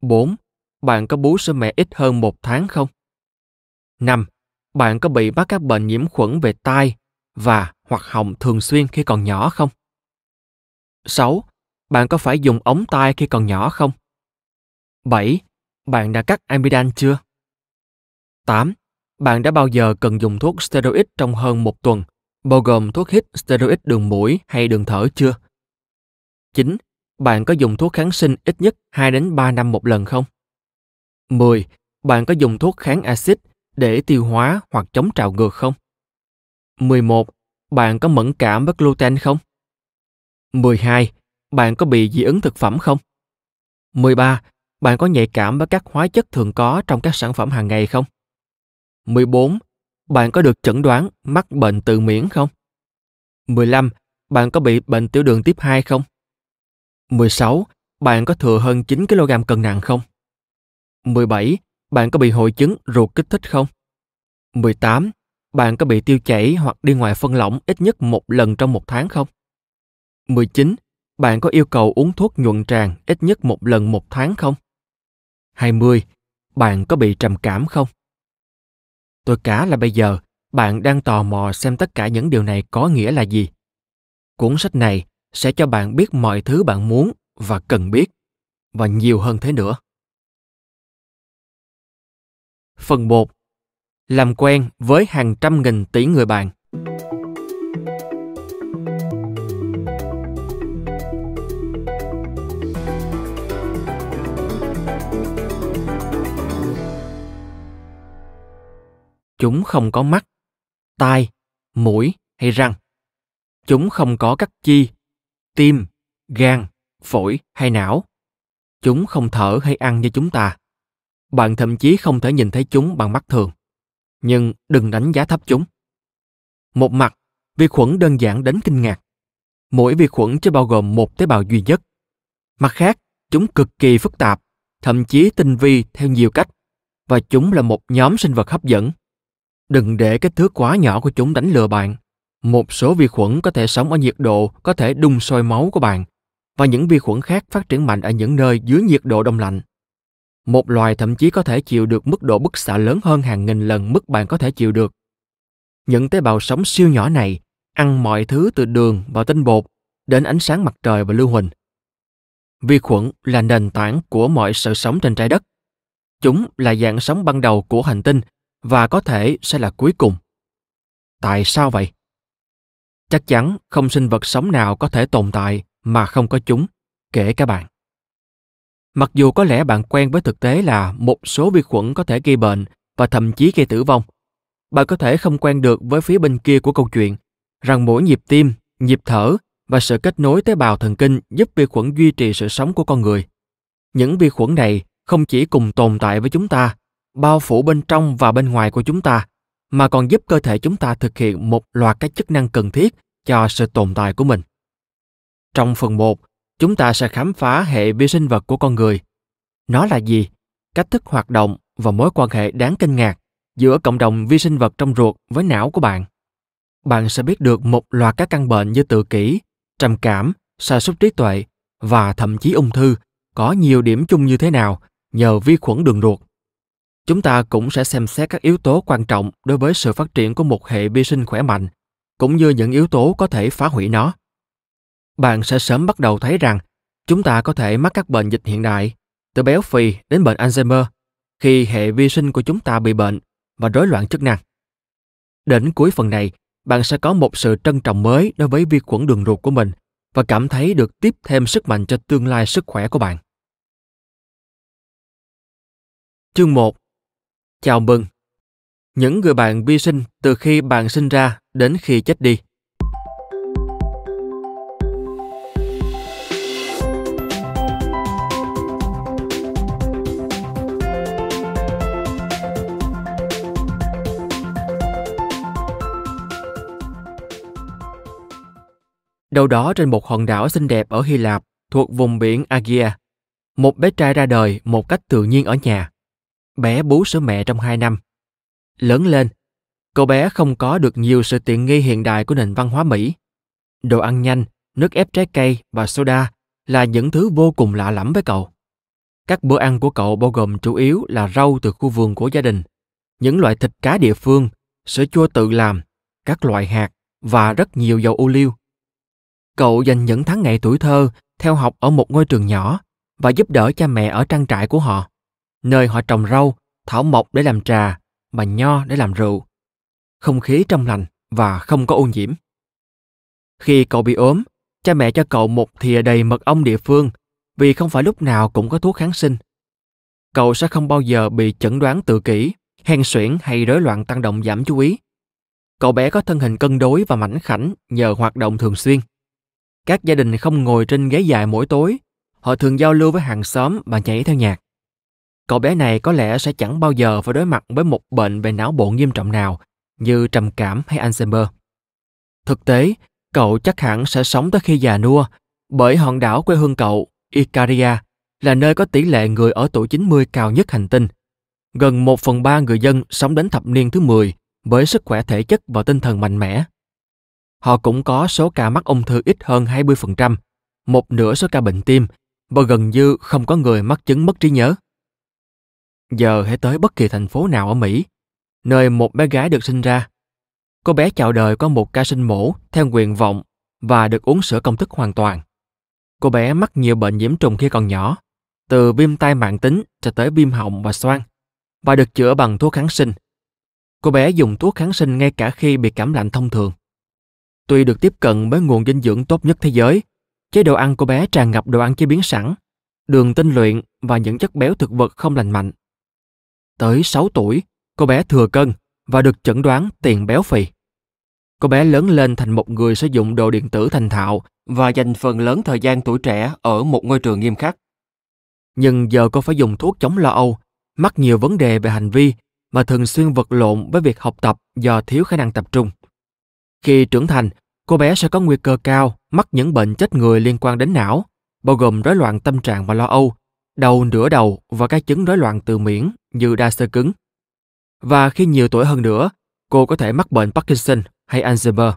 4. Bạn có bú sữa mẹ ít hơn một tháng không? 5. Bạn có bị mắc các bệnh nhiễm khuẩn về tai và hoặc họng thường xuyên khi còn nhỏ không? 6. Bạn có phải dùng ống tai khi còn nhỏ không? 7. Bạn đã cắt amidan chưa? 8. Bạn đã bao giờ cần dùng thuốc steroid trong hơn một tuần, bao gồm thuốc hít steroid đường mũi hay đường thở chưa? 9. Bạn có dùng thuốc kháng sinh ít nhất 2 đến 3 năm một lần không? 10. Bạn có dùng thuốc kháng axit để tiêu hóa hoặc chống trào ngược không? 11. Bạn có mẫn cảm với gluten không? 12. Bạn có bị dị ứng thực phẩm không? 13. Bạn có nhạy cảm với các hóa chất thường có trong các sản phẩm hàng ngày không? 14. Bạn có được chẩn đoán mắc bệnh tự miễn không? 15. Bạn có bị bệnh tiểu đường tiếp 2 không? 16. Bạn có thừa hơn 9 kg cân nặng không? 17. Bạn có bị hội chứng ruột kích thích không? 18. Bạn có bị tiêu chảy hoặc đi ngoài phân lỏng ít nhất một lần trong một tháng không? 19. Bạn có yêu cầu uống thuốc nhuận tràng ít nhất một lần một tháng không? 20. Bạn có bị trầm cảm không? Tôi cả là bây giờ, bạn đang tò mò xem tất cả những điều này có nghĩa là gì. Cuốn sách này sẽ cho bạn biết mọi thứ bạn muốn và cần biết, và nhiều hơn thế nữa. Phần 1. Làm quen với hàng trăm nghìn tỷ người bạn. Chúng không có mắt, tai, mũi hay răng. Chúng không có các chi, tim, gan, phổi hay não. Chúng không thở hay ăn như chúng ta. Bạn thậm chí không thể nhìn thấy chúng bằng mắt thường. Nhưng đừng đánh giá thấp chúng. Một mặt, vi khuẩn đơn giản đến kinh ngạc. Mỗi vi khuẩn chỉ bao gồm một tế bào duy nhất. Mặt khác, chúng cực kỳ phức tạp, thậm chí tinh vi theo nhiều cách và chúng là một nhóm sinh vật hấp dẫn Đừng để cái thước quá nhỏ của chúng đánh lừa bạn. Một số vi khuẩn có thể sống ở nhiệt độ có thể đun sôi máu của bạn và những vi khuẩn khác phát triển mạnh ở những nơi dưới nhiệt độ đông lạnh. Một loài thậm chí có thể chịu được mức độ bức xạ lớn hơn hàng nghìn lần mức bạn có thể chịu được. Những tế bào sống siêu nhỏ này ăn mọi thứ từ đường và tinh bột đến ánh sáng mặt trời và lưu huỳnh. Vi khuẩn là nền tảng của mọi sự sống trên trái đất. Chúng là dạng sống ban đầu của hành tinh và có thể sẽ là cuối cùng tại sao vậy chắc chắn không sinh vật sống nào có thể tồn tại mà không có chúng kể cả bạn mặc dù có lẽ bạn quen với thực tế là một số vi khuẩn có thể gây bệnh và thậm chí gây tử vong bạn có thể không quen được với phía bên kia của câu chuyện rằng mỗi nhịp tim nhịp thở và sự kết nối tế bào thần kinh giúp vi khuẩn duy trì sự sống của con người những vi khuẩn này không chỉ cùng tồn tại với chúng ta bao phủ bên trong và bên ngoài của chúng ta mà còn giúp cơ thể chúng ta thực hiện một loạt các chức năng cần thiết cho sự tồn tại của mình. Trong phần 1, chúng ta sẽ khám phá hệ vi sinh vật của con người. Nó là gì? Cách thức hoạt động và mối quan hệ đáng kinh ngạc giữa cộng đồng vi sinh vật trong ruột với não của bạn. Bạn sẽ biết được một loạt các căn bệnh như tự kỷ, trầm cảm, sa sút trí tuệ và thậm chí ung thư có nhiều điểm chung như thế nào nhờ vi khuẩn đường ruột chúng ta cũng sẽ xem xét các yếu tố quan trọng đối với sự phát triển của một hệ vi sinh khỏe mạnh, cũng như những yếu tố có thể phá hủy nó. Bạn sẽ sớm bắt đầu thấy rằng chúng ta có thể mắc các bệnh dịch hiện đại, từ béo phì đến bệnh Alzheimer, khi hệ vi sinh của chúng ta bị bệnh và rối loạn chức năng. Đến cuối phần này, bạn sẽ có một sự trân trọng mới đối với vi khuẩn đường ruột của mình và cảm thấy được tiếp thêm sức mạnh cho tương lai sức khỏe của bạn. Chương 1 chào mừng. Những người bạn vi sinh từ khi bạn sinh ra đến khi chết đi. Đâu đó trên một hòn đảo xinh đẹp ở Hy Lạp thuộc vùng biển Agia, một bé trai ra đời một cách tự nhiên ở nhà bé bú sữa mẹ trong 2 năm. Lớn lên, cậu bé không có được nhiều sự tiện nghi hiện đại của nền văn hóa Mỹ. Đồ ăn nhanh, nước ép trái cây và soda là những thứ vô cùng lạ lẫm với cậu. Các bữa ăn của cậu bao gồm chủ yếu là rau từ khu vườn của gia đình, những loại thịt cá địa phương, sữa chua tự làm, các loại hạt và rất nhiều dầu ô liu. Cậu dành những tháng ngày tuổi thơ theo học ở một ngôi trường nhỏ và giúp đỡ cha mẹ ở trang trại của họ nơi họ trồng rau, thảo mộc để làm trà và nho để làm rượu. Không khí trong lành và không có ô nhiễm. Khi cậu bị ốm, cha mẹ cho cậu một thìa đầy mật ong địa phương vì không phải lúc nào cũng có thuốc kháng sinh. Cậu sẽ không bao giờ bị chẩn đoán tự kỷ, hen suyễn hay rối loạn tăng động giảm chú ý. Cậu bé có thân hình cân đối và mảnh khảnh nhờ hoạt động thường xuyên. Các gia đình không ngồi trên ghế dài mỗi tối, họ thường giao lưu với hàng xóm và nhảy theo nhạc. Cậu bé này có lẽ sẽ chẳng bao giờ phải đối mặt với một bệnh về não bộ nghiêm trọng nào như trầm cảm hay Alzheimer. Thực tế, cậu chắc hẳn sẽ sống tới khi già nua, bởi hòn đảo quê hương cậu, Icaria, là nơi có tỷ lệ người ở tuổi 90 cao nhất hành tinh. Gần một phần ba người dân sống đến thập niên thứ 10 với sức khỏe thể chất và tinh thần mạnh mẽ. Họ cũng có số ca mắc ung thư ít hơn 20%, một nửa số ca bệnh tim và gần như không có người mắc chứng mất trí nhớ. Giờ hãy tới bất kỳ thành phố nào ở Mỹ, nơi một bé gái được sinh ra. Cô bé chào đời có một ca sinh mổ theo nguyện vọng và được uống sữa công thức hoàn toàn. Cô bé mắc nhiều bệnh nhiễm trùng khi còn nhỏ, từ viêm tai mạng tính cho tới viêm họng và xoang, và được chữa bằng thuốc kháng sinh. Cô bé dùng thuốc kháng sinh ngay cả khi bị cảm lạnh thông thường. Tuy được tiếp cận với nguồn dinh dưỡng tốt nhất thế giới, chế độ ăn của bé tràn ngập đồ ăn chế biến sẵn, đường tinh luyện và những chất béo thực vật không lành mạnh Tới 6 tuổi, cô bé thừa cân và được chẩn đoán tiền béo phì. Cô bé lớn lên thành một người sử dụng đồ điện tử thành thạo và dành phần lớn thời gian tuổi trẻ ở một ngôi trường nghiêm khắc. Nhưng giờ cô phải dùng thuốc chống lo âu, mắc nhiều vấn đề về hành vi mà thường xuyên vật lộn với việc học tập do thiếu khả năng tập trung. Khi trưởng thành, cô bé sẽ có nguy cơ cao mắc những bệnh chết người liên quan đến não, bao gồm rối loạn tâm trạng và lo âu, đầu nửa đầu và các chứng rối loạn từ miễn như đa xơ cứng. Và khi nhiều tuổi hơn nữa, cô có thể mắc bệnh Parkinson hay Alzheimer.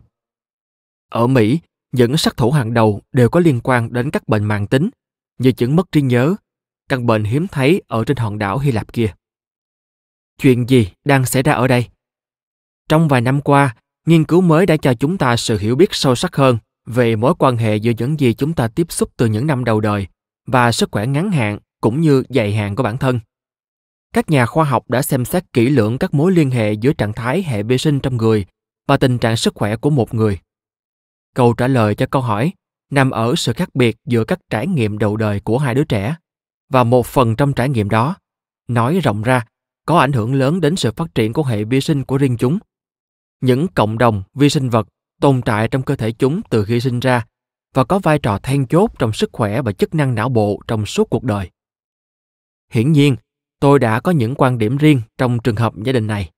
Ở Mỹ, những sát thủ hàng đầu đều có liên quan đến các bệnh mạng tính như chứng mất trí nhớ, căn bệnh hiếm thấy ở trên hòn đảo Hy Lạp kia. Chuyện gì đang xảy ra ở đây? Trong vài năm qua, nghiên cứu mới đã cho chúng ta sự hiểu biết sâu sắc hơn về mối quan hệ giữa những gì chúng ta tiếp xúc từ những năm đầu đời và sức khỏe ngắn hạn cũng như dài hạn của bản thân các nhà khoa học đã xem xét kỹ lưỡng các mối liên hệ giữa trạng thái hệ vi sinh trong người và tình trạng sức khỏe của một người. Câu trả lời cho câu hỏi nằm ở sự khác biệt giữa các trải nghiệm đầu đời của hai đứa trẻ và một phần trong trải nghiệm đó, nói rộng ra, có ảnh hưởng lớn đến sự phát triển của hệ vi sinh của riêng chúng. Những cộng đồng vi sinh vật tồn tại trong cơ thể chúng từ khi sinh ra và có vai trò then chốt trong sức khỏe và chức năng não bộ trong suốt cuộc đời. Hiển nhiên, tôi đã có những quan điểm riêng trong trường hợp gia đình này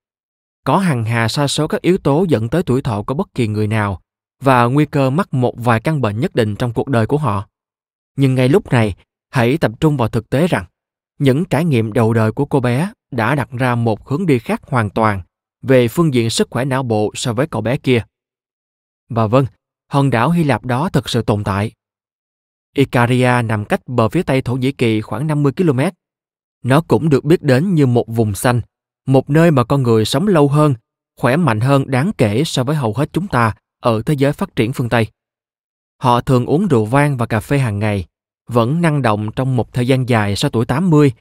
có hàng hà sa số các yếu tố dẫn tới tuổi thọ của bất kỳ người nào và nguy cơ mắc một vài căn bệnh nhất định trong cuộc đời của họ nhưng ngay lúc này hãy tập trung vào thực tế rằng những trải nghiệm đầu đời của cô bé đã đặt ra một hướng đi khác hoàn toàn về phương diện sức khỏe não bộ so với cậu bé kia và vâng hòn đảo hy lạp đó thực sự tồn tại icaria nằm cách bờ phía tây Thổ Nhĩ Kỳ khoảng 50 km nó cũng được biết đến như một vùng xanh, một nơi mà con người sống lâu hơn, khỏe mạnh hơn đáng kể so với hầu hết chúng ta ở thế giới phát triển phương Tây. Họ thường uống rượu vang và cà phê hàng ngày, vẫn năng động trong một thời gian dài sau tuổi 80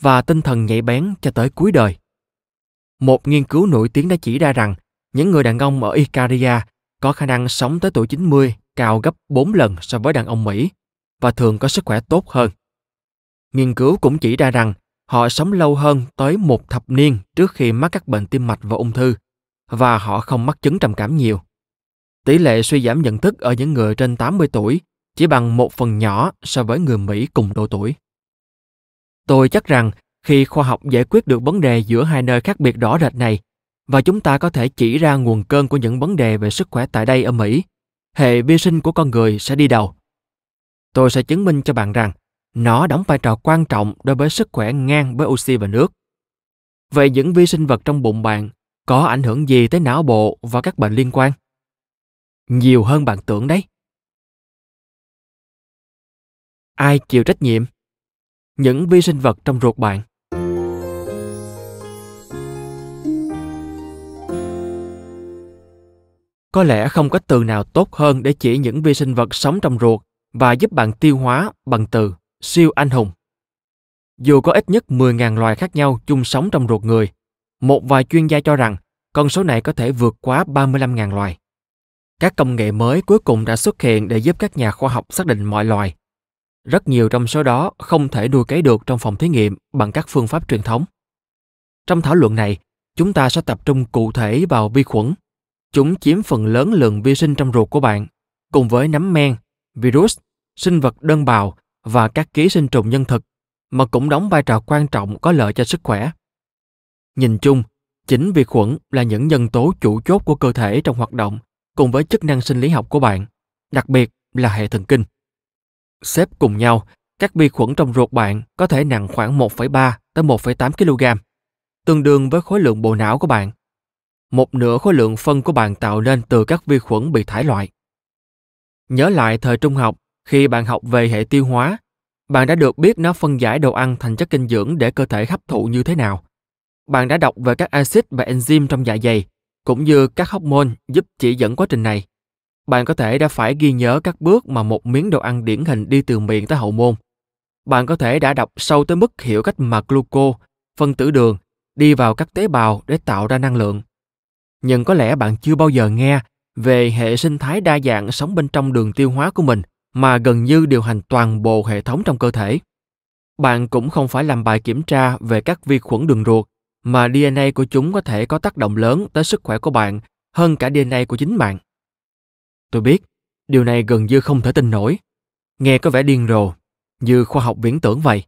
và tinh thần nhạy bén cho tới cuối đời. Một nghiên cứu nổi tiếng đã chỉ ra rằng những người đàn ông ở Icaria có khả năng sống tới tuổi 90 cao gấp 4 lần so với đàn ông Mỹ và thường có sức khỏe tốt hơn. Nghiên cứu cũng chỉ ra rằng Họ sống lâu hơn tới một thập niên trước khi mắc các bệnh tim mạch và ung thư, và họ không mắc chứng trầm cảm nhiều. Tỷ lệ suy giảm nhận thức ở những người trên 80 tuổi chỉ bằng một phần nhỏ so với người Mỹ cùng độ tuổi. Tôi chắc rằng khi khoa học giải quyết được vấn đề giữa hai nơi khác biệt rõ rệt này và chúng ta có thể chỉ ra nguồn cơn của những vấn đề về sức khỏe tại đây ở Mỹ, hệ vi sinh của con người sẽ đi đầu. Tôi sẽ chứng minh cho bạn rằng nó đóng vai trò quan trọng đối với sức khỏe ngang với oxy và nước. Vậy những vi sinh vật trong bụng bạn có ảnh hưởng gì tới não bộ và các bệnh liên quan? Nhiều hơn bạn tưởng đấy. Ai chịu trách nhiệm? Những vi sinh vật trong ruột bạn. Có lẽ không có từ nào tốt hơn để chỉ những vi sinh vật sống trong ruột và giúp bạn tiêu hóa bằng từ siêu anh hùng. Dù có ít nhất 10.000 loài khác nhau chung sống trong ruột người, một vài chuyên gia cho rằng con số này có thể vượt quá 35.000 loài. Các công nghệ mới cuối cùng đã xuất hiện để giúp các nhà khoa học xác định mọi loài. Rất nhiều trong số đó không thể nuôi cấy được trong phòng thí nghiệm bằng các phương pháp truyền thống. Trong thảo luận này, chúng ta sẽ tập trung cụ thể vào vi khuẩn. Chúng chiếm phần lớn lượng vi sinh trong ruột của bạn, cùng với nấm men, virus, sinh vật đơn bào và các ký sinh trùng nhân thực, mà cũng đóng vai trò quan trọng có lợi cho sức khỏe. Nhìn chung, chính vi khuẩn là những nhân tố chủ chốt của cơ thể trong hoạt động cùng với chức năng sinh lý học của bạn, đặc biệt là hệ thần kinh. Xếp cùng nhau, các vi khuẩn trong ruột bạn có thể nặng khoảng 1,3 tới 1,8 kg, tương đương với khối lượng bộ não của bạn. Một nửa khối lượng phân của bạn tạo nên từ các vi khuẩn bị thải loại. Nhớ lại thời trung học, khi bạn học về hệ tiêu hóa, bạn đã được biết nó phân giải đồ ăn thành chất dinh dưỡng để cơ thể hấp thụ như thế nào. Bạn đã đọc về các axit và enzyme trong dạ dày, cũng như các hormone giúp chỉ dẫn quá trình này. Bạn có thể đã phải ghi nhớ các bước mà một miếng đồ ăn điển hình đi từ miệng tới hậu môn. Bạn có thể đã đọc sâu tới mức hiểu cách mà gluco, phân tử đường, đi vào các tế bào để tạo ra năng lượng. Nhưng có lẽ bạn chưa bao giờ nghe về hệ sinh thái đa dạng sống bên trong đường tiêu hóa của mình – mà gần như điều hành toàn bộ hệ thống trong cơ thể. Bạn cũng không phải làm bài kiểm tra về các vi khuẩn đường ruột, mà DNA của chúng có thể có tác động lớn tới sức khỏe của bạn hơn cả DNA của chính bạn. Tôi biết, điều này gần như không thể tin nổi. Nghe có vẻ điên rồ, như khoa học viễn tưởng vậy.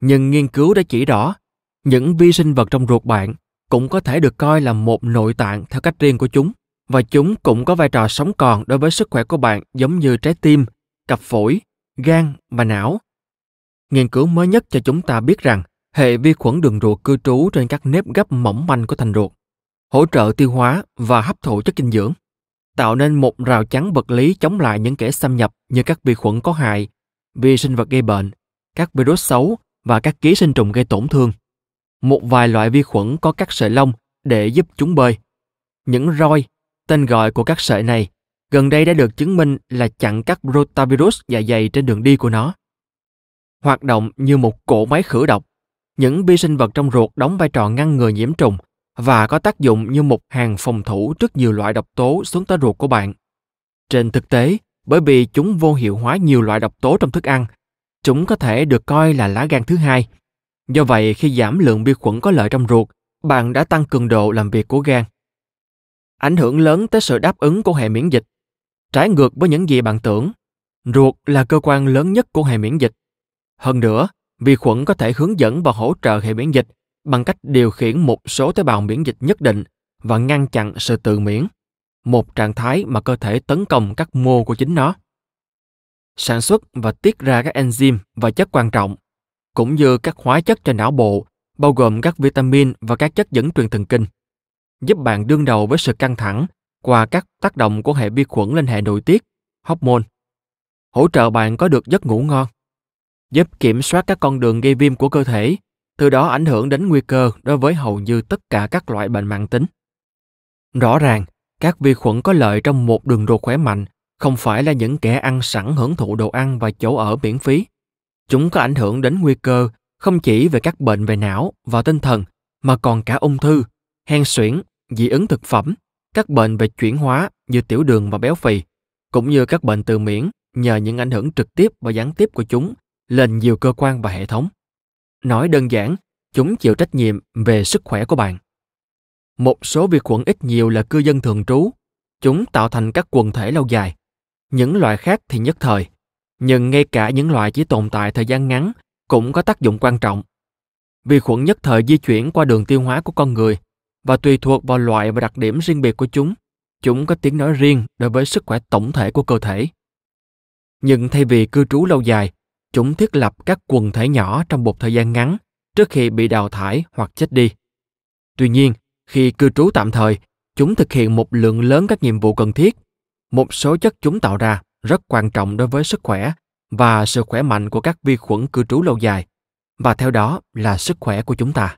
Nhưng nghiên cứu đã chỉ rõ, những vi sinh vật trong ruột bạn cũng có thể được coi là một nội tạng theo cách riêng của chúng và chúng cũng có vai trò sống còn đối với sức khỏe của bạn giống như trái tim cặp phổi, gan và não. Nghiên cứu mới nhất cho chúng ta biết rằng hệ vi khuẩn đường ruột cư trú trên các nếp gấp mỏng manh của thành ruột, hỗ trợ tiêu hóa và hấp thụ chất dinh dưỡng, tạo nên một rào chắn vật lý chống lại những kẻ xâm nhập như các vi khuẩn có hại, vi sinh vật gây bệnh, các virus xấu và các ký sinh trùng gây tổn thương. Một vài loại vi khuẩn có các sợi lông để giúp chúng bơi. Những roi, tên gọi của các sợi này gần đây đã được chứng minh là chặn các rotavirus dạ dày trên đường đi của nó. Hoạt động như một cỗ máy khử độc, những vi sinh vật trong ruột đóng vai trò ngăn ngừa nhiễm trùng và có tác dụng như một hàng phòng thủ trước nhiều loại độc tố xuống tới ruột của bạn. Trên thực tế, bởi vì chúng vô hiệu hóa nhiều loại độc tố trong thức ăn, chúng có thể được coi là lá gan thứ hai. Do vậy, khi giảm lượng vi khuẩn có lợi trong ruột, bạn đã tăng cường độ làm việc của gan. Ảnh hưởng lớn tới sự đáp ứng của hệ miễn dịch trái ngược với những gì bạn tưởng. Ruột là cơ quan lớn nhất của hệ miễn dịch. Hơn nữa, vi khuẩn có thể hướng dẫn và hỗ trợ hệ miễn dịch bằng cách điều khiển một số tế bào miễn dịch nhất định và ngăn chặn sự tự miễn, một trạng thái mà cơ thể tấn công các mô của chính nó. Sản xuất và tiết ra các enzyme và chất quan trọng, cũng như các hóa chất cho não bộ, bao gồm các vitamin và các chất dẫn truyền thần kinh, giúp bạn đương đầu với sự căng thẳng qua các tác động của hệ vi khuẩn lên hệ nội tiết, hormone, hỗ trợ bạn có được giấc ngủ ngon, giúp kiểm soát các con đường gây viêm của cơ thể, từ đó ảnh hưởng đến nguy cơ đối với hầu như tất cả các loại bệnh mạng tính. Rõ ràng, các vi khuẩn có lợi trong một đường ruột khỏe mạnh không phải là những kẻ ăn sẵn hưởng thụ đồ ăn và chỗ ở miễn phí. Chúng có ảnh hưởng đến nguy cơ không chỉ về các bệnh về não và tinh thần mà còn cả ung thư, hen suyễn, dị ứng thực phẩm, các bệnh về chuyển hóa như tiểu đường và béo phì, cũng như các bệnh từ miễn nhờ những ảnh hưởng trực tiếp và gián tiếp của chúng lên nhiều cơ quan và hệ thống. Nói đơn giản, chúng chịu trách nhiệm về sức khỏe của bạn. Một số vi khuẩn ít nhiều là cư dân thường trú, chúng tạo thành các quần thể lâu dài. Những loại khác thì nhất thời, nhưng ngay cả những loại chỉ tồn tại thời gian ngắn cũng có tác dụng quan trọng. Vi khuẩn nhất thời di chuyển qua đường tiêu hóa của con người và tùy thuộc vào loại và đặc điểm riêng biệt của chúng, chúng có tiếng nói riêng đối với sức khỏe tổng thể của cơ thể. Nhưng thay vì cư trú lâu dài, chúng thiết lập các quần thể nhỏ trong một thời gian ngắn trước khi bị đào thải hoặc chết đi. Tuy nhiên, khi cư trú tạm thời, chúng thực hiện một lượng lớn các nhiệm vụ cần thiết. Một số chất chúng tạo ra rất quan trọng đối với sức khỏe và sự khỏe mạnh của các vi khuẩn cư trú lâu dài và theo đó là sức khỏe của chúng ta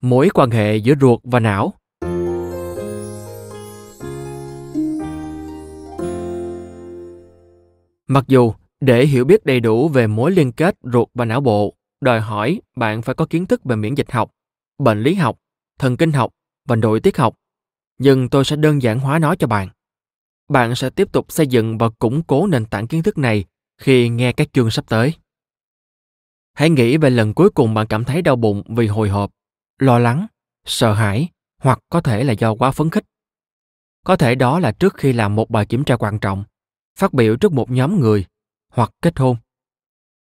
mối quan hệ giữa ruột và não mặc dù để hiểu biết đầy đủ về mối liên kết ruột và não bộ đòi hỏi bạn phải có kiến thức về miễn dịch học bệnh lý học thần kinh học và nội tiết học nhưng tôi sẽ đơn giản hóa nó cho bạn bạn sẽ tiếp tục xây dựng và củng cố nền tảng kiến thức này khi nghe các chương sắp tới hãy nghĩ về lần cuối cùng bạn cảm thấy đau bụng vì hồi hộp lo lắng, sợ hãi hoặc có thể là do quá phấn khích. Có thể đó là trước khi làm một bài kiểm tra quan trọng, phát biểu trước một nhóm người hoặc kết hôn.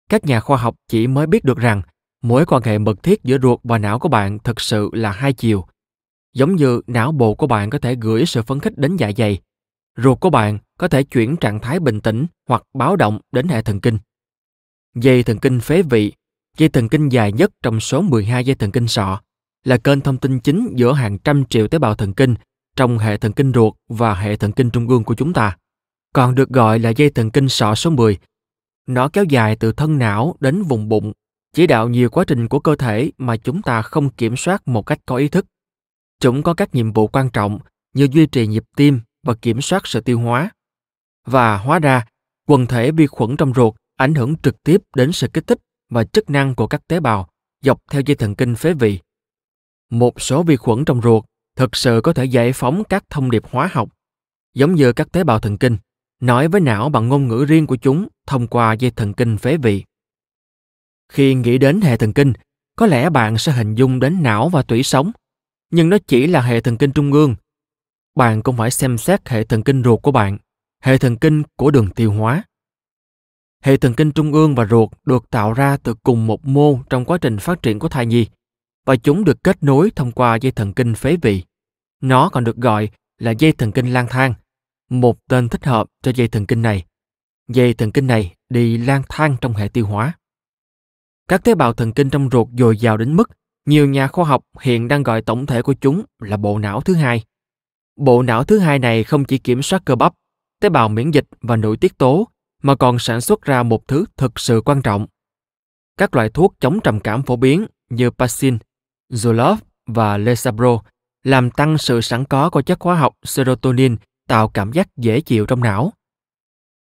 Các nhà khoa học chỉ mới biết được rằng mối quan hệ mật thiết giữa ruột và não của bạn thực sự là hai chiều. Giống như não bộ của bạn có thể gửi sự phấn khích đến dạ dày, ruột của bạn có thể chuyển trạng thái bình tĩnh hoặc báo động đến hệ thần kinh. Dây thần kinh phế vị, dây thần kinh dài nhất trong số 12 dây thần kinh sọ, là kênh thông tin chính giữa hàng trăm triệu tế bào thần kinh trong hệ thần kinh ruột và hệ thần kinh trung ương của chúng ta, còn được gọi là dây thần kinh sọ số 10. Nó kéo dài từ thân não đến vùng bụng, chỉ đạo nhiều quá trình của cơ thể mà chúng ta không kiểm soát một cách có ý thức. Chúng có các nhiệm vụ quan trọng như duy trì nhịp tim và kiểm soát sự tiêu hóa. Và hóa ra, quần thể vi khuẩn trong ruột ảnh hưởng trực tiếp đến sự kích thích và chức năng của các tế bào dọc theo dây thần kinh phế vị một số vi khuẩn trong ruột thực sự có thể giải phóng các thông điệp hóa học, giống như các tế bào thần kinh, nói với não bằng ngôn ngữ riêng của chúng thông qua dây thần kinh phế vị. Khi nghĩ đến hệ thần kinh, có lẽ bạn sẽ hình dung đến não và tủy sống, nhưng nó chỉ là hệ thần kinh trung ương. Bạn cũng phải xem xét hệ thần kinh ruột của bạn, hệ thần kinh của đường tiêu hóa. Hệ thần kinh trung ương và ruột được tạo ra từ cùng một mô trong quá trình phát triển của thai nhi và chúng được kết nối thông qua dây thần kinh phế vị. Nó còn được gọi là dây thần kinh lang thang, một tên thích hợp cho dây thần kinh này. Dây thần kinh này đi lang thang trong hệ tiêu hóa. Các tế bào thần kinh trong ruột dồi dào đến mức nhiều nhà khoa học hiện đang gọi tổng thể của chúng là bộ não thứ hai. Bộ não thứ hai này không chỉ kiểm soát cơ bắp, tế bào miễn dịch và nội tiết tố mà còn sản xuất ra một thứ thực sự quan trọng. Các loại thuốc chống trầm cảm phổ biến như Paxil, Zoloft và Lesabro làm tăng sự sẵn có của chất hóa học serotonin tạo cảm giác dễ chịu trong não.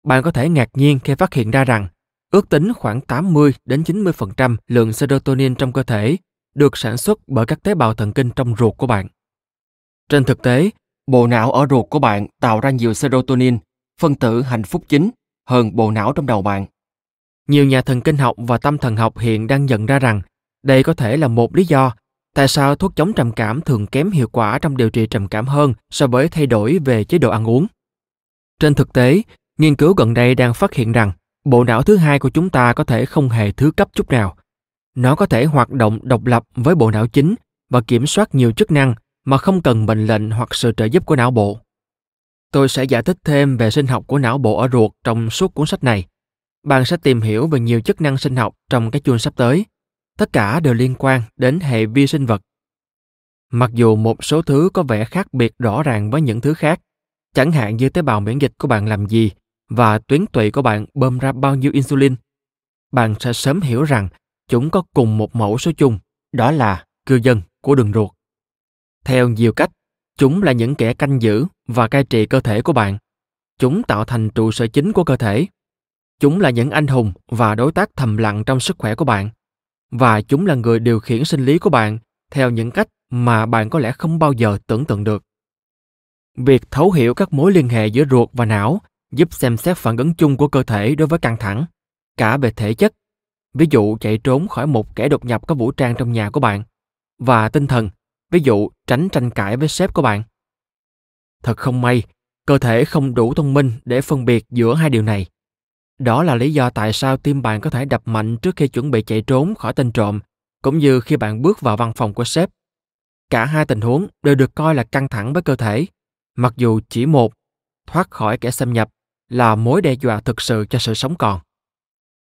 Bạn có thể ngạc nhiên khi phát hiện ra rằng ước tính khoảng 80 đến 90% lượng serotonin trong cơ thể được sản xuất bởi các tế bào thần kinh trong ruột của bạn. Trên thực tế, bộ não ở ruột của bạn tạo ra nhiều serotonin, phân tử hạnh phúc chính hơn bộ não trong đầu bạn. Nhiều nhà thần kinh học và tâm thần học hiện đang nhận ra rằng đây có thể là một lý do Tại sao thuốc chống trầm cảm thường kém hiệu quả trong điều trị trầm cảm hơn so với thay đổi về chế độ ăn uống? Trên thực tế, nghiên cứu gần đây đang phát hiện rằng bộ não thứ hai của chúng ta có thể không hề thứ cấp chút nào. Nó có thể hoạt động độc lập với bộ não chính và kiểm soát nhiều chức năng mà không cần mệnh lệnh hoặc sự trợ giúp của não bộ. Tôi sẽ giải thích thêm về sinh học của não bộ ở ruột trong suốt cuốn sách này. Bạn sẽ tìm hiểu về nhiều chức năng sinh học trong các chương sắp tới – tất cả đều liên quan đến hệ vi sinh vật. Mặc dù một số thứ có vẻ khác biệt rõ ràng với những thứ khác, chẳng hạn như tế bào miễn dịch của bạn làm gì và tuyến tụy của bạn bơm ra bao nhiêu insulin, bạn sẽ sớm hiểu rằng chúng có cùng một mẫu số chung, đó là cư dân của đường ruột. Theo nhiều cách, chúng là những kẻ canh giữ và cai trị cơ thể của bạn. Chúng tạo thành trụ sở chính của cơ thể. Chúng là những anh hùng và đối tác thầm lặng trong sức khỏe của bạn và chúng là người điều khiển sinh lý của bạn theo những cách mà bạn có lẽ không bao giờ tưởng tượng được. Việc thấu hiểu các mối liên hệ giữa ruột và não giúp xem xét phản ứng chung của cơ thể đối với căng thẳng, cả về thể chất, ví dụ chạy trốn khỏi một kẻ đột nhập có vũ trang trong nhà của bạn, và tinh thần, ví dụ tránh tranh cãi với sếp của bạn. Thật không may, cơ thể không đủ thông minh để phân biệt giữa hai điều này đó là lý do tại sao tim bạn có thể đập mạnh trước khi chuẩn bị chạy trốn khỏi tên trộm, cũng như khi bạn bước vào văn phòng của sếp. Cả hai tình huống đều được coi là căng thẳng với cơ thể, mặc dù chỉ một, thoát khỏi kẻ xâm nhập, là mối đe dọa thực sự cho sự sống còn.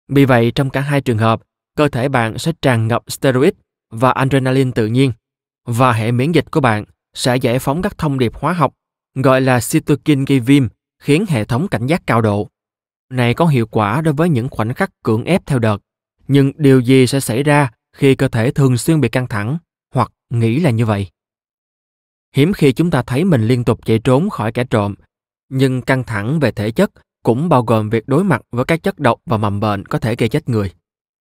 Vì vậy, trong cả hai trường hợp, cơ thể bạn sẽ tràn ngập steroid và adrenaline tự nhiên, và hệ miễn dịch của bạn sẽ giải phóng các thông điệp hóa học gọi là cytokine gây viêm, khiến hệ thống cảnh giác cao độ này có hiệu quả đối với những khoảnh khắc cưỡng ép theo đợt. Nhưng điều gì sẽ xảy ra khi cơ thể thường xuyên bị căng thẳng hoặc nghĩ là như vậy? Hiếm khi chúng ta thấy mình liên tục chạy trốn khỏi kẻ trộm, nhưng căng thẳng về thể chất cũng bao gồm việc đối mặt với các chất độc và mầm bệnh có thể gây chết người.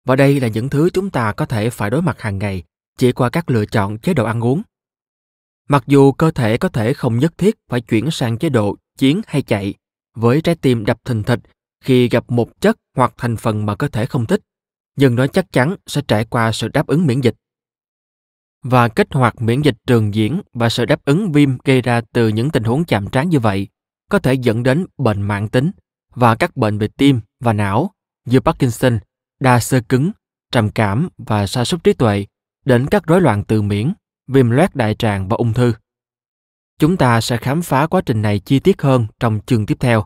Và đây là những thứ chúng ta có thể phải đối mặt hàng ngày chỉ qua các lựa chọn chế độ ăn uống. Mặc dù cơ thể có thể không nhất thiết phải chuyển sang chế độ chiến hay chạy, với trái tim đập thình thịch khi gặp một chất hoặc thành phần mà cơ thể không thích nhưng nó chắc chắn sẽ trải qua sự đáp ứng miễn dịch và kích hoạt miễn dịch trường diễn và sự đáp ứng viêm gây ra từ những tình huống chạm trán như vậy có thể dẫn đến bệnh mạng tính và các bệnh về tim và não như Parkinson, đa sơ cứng, trầm cảm và sa sút trí tuệ đến các rối loạn từ miễn, viêm loét đại tràng và ung thư. Chúng ta sẽ khám phá quá trình này chi tiết hơn trong chương tiếp theo.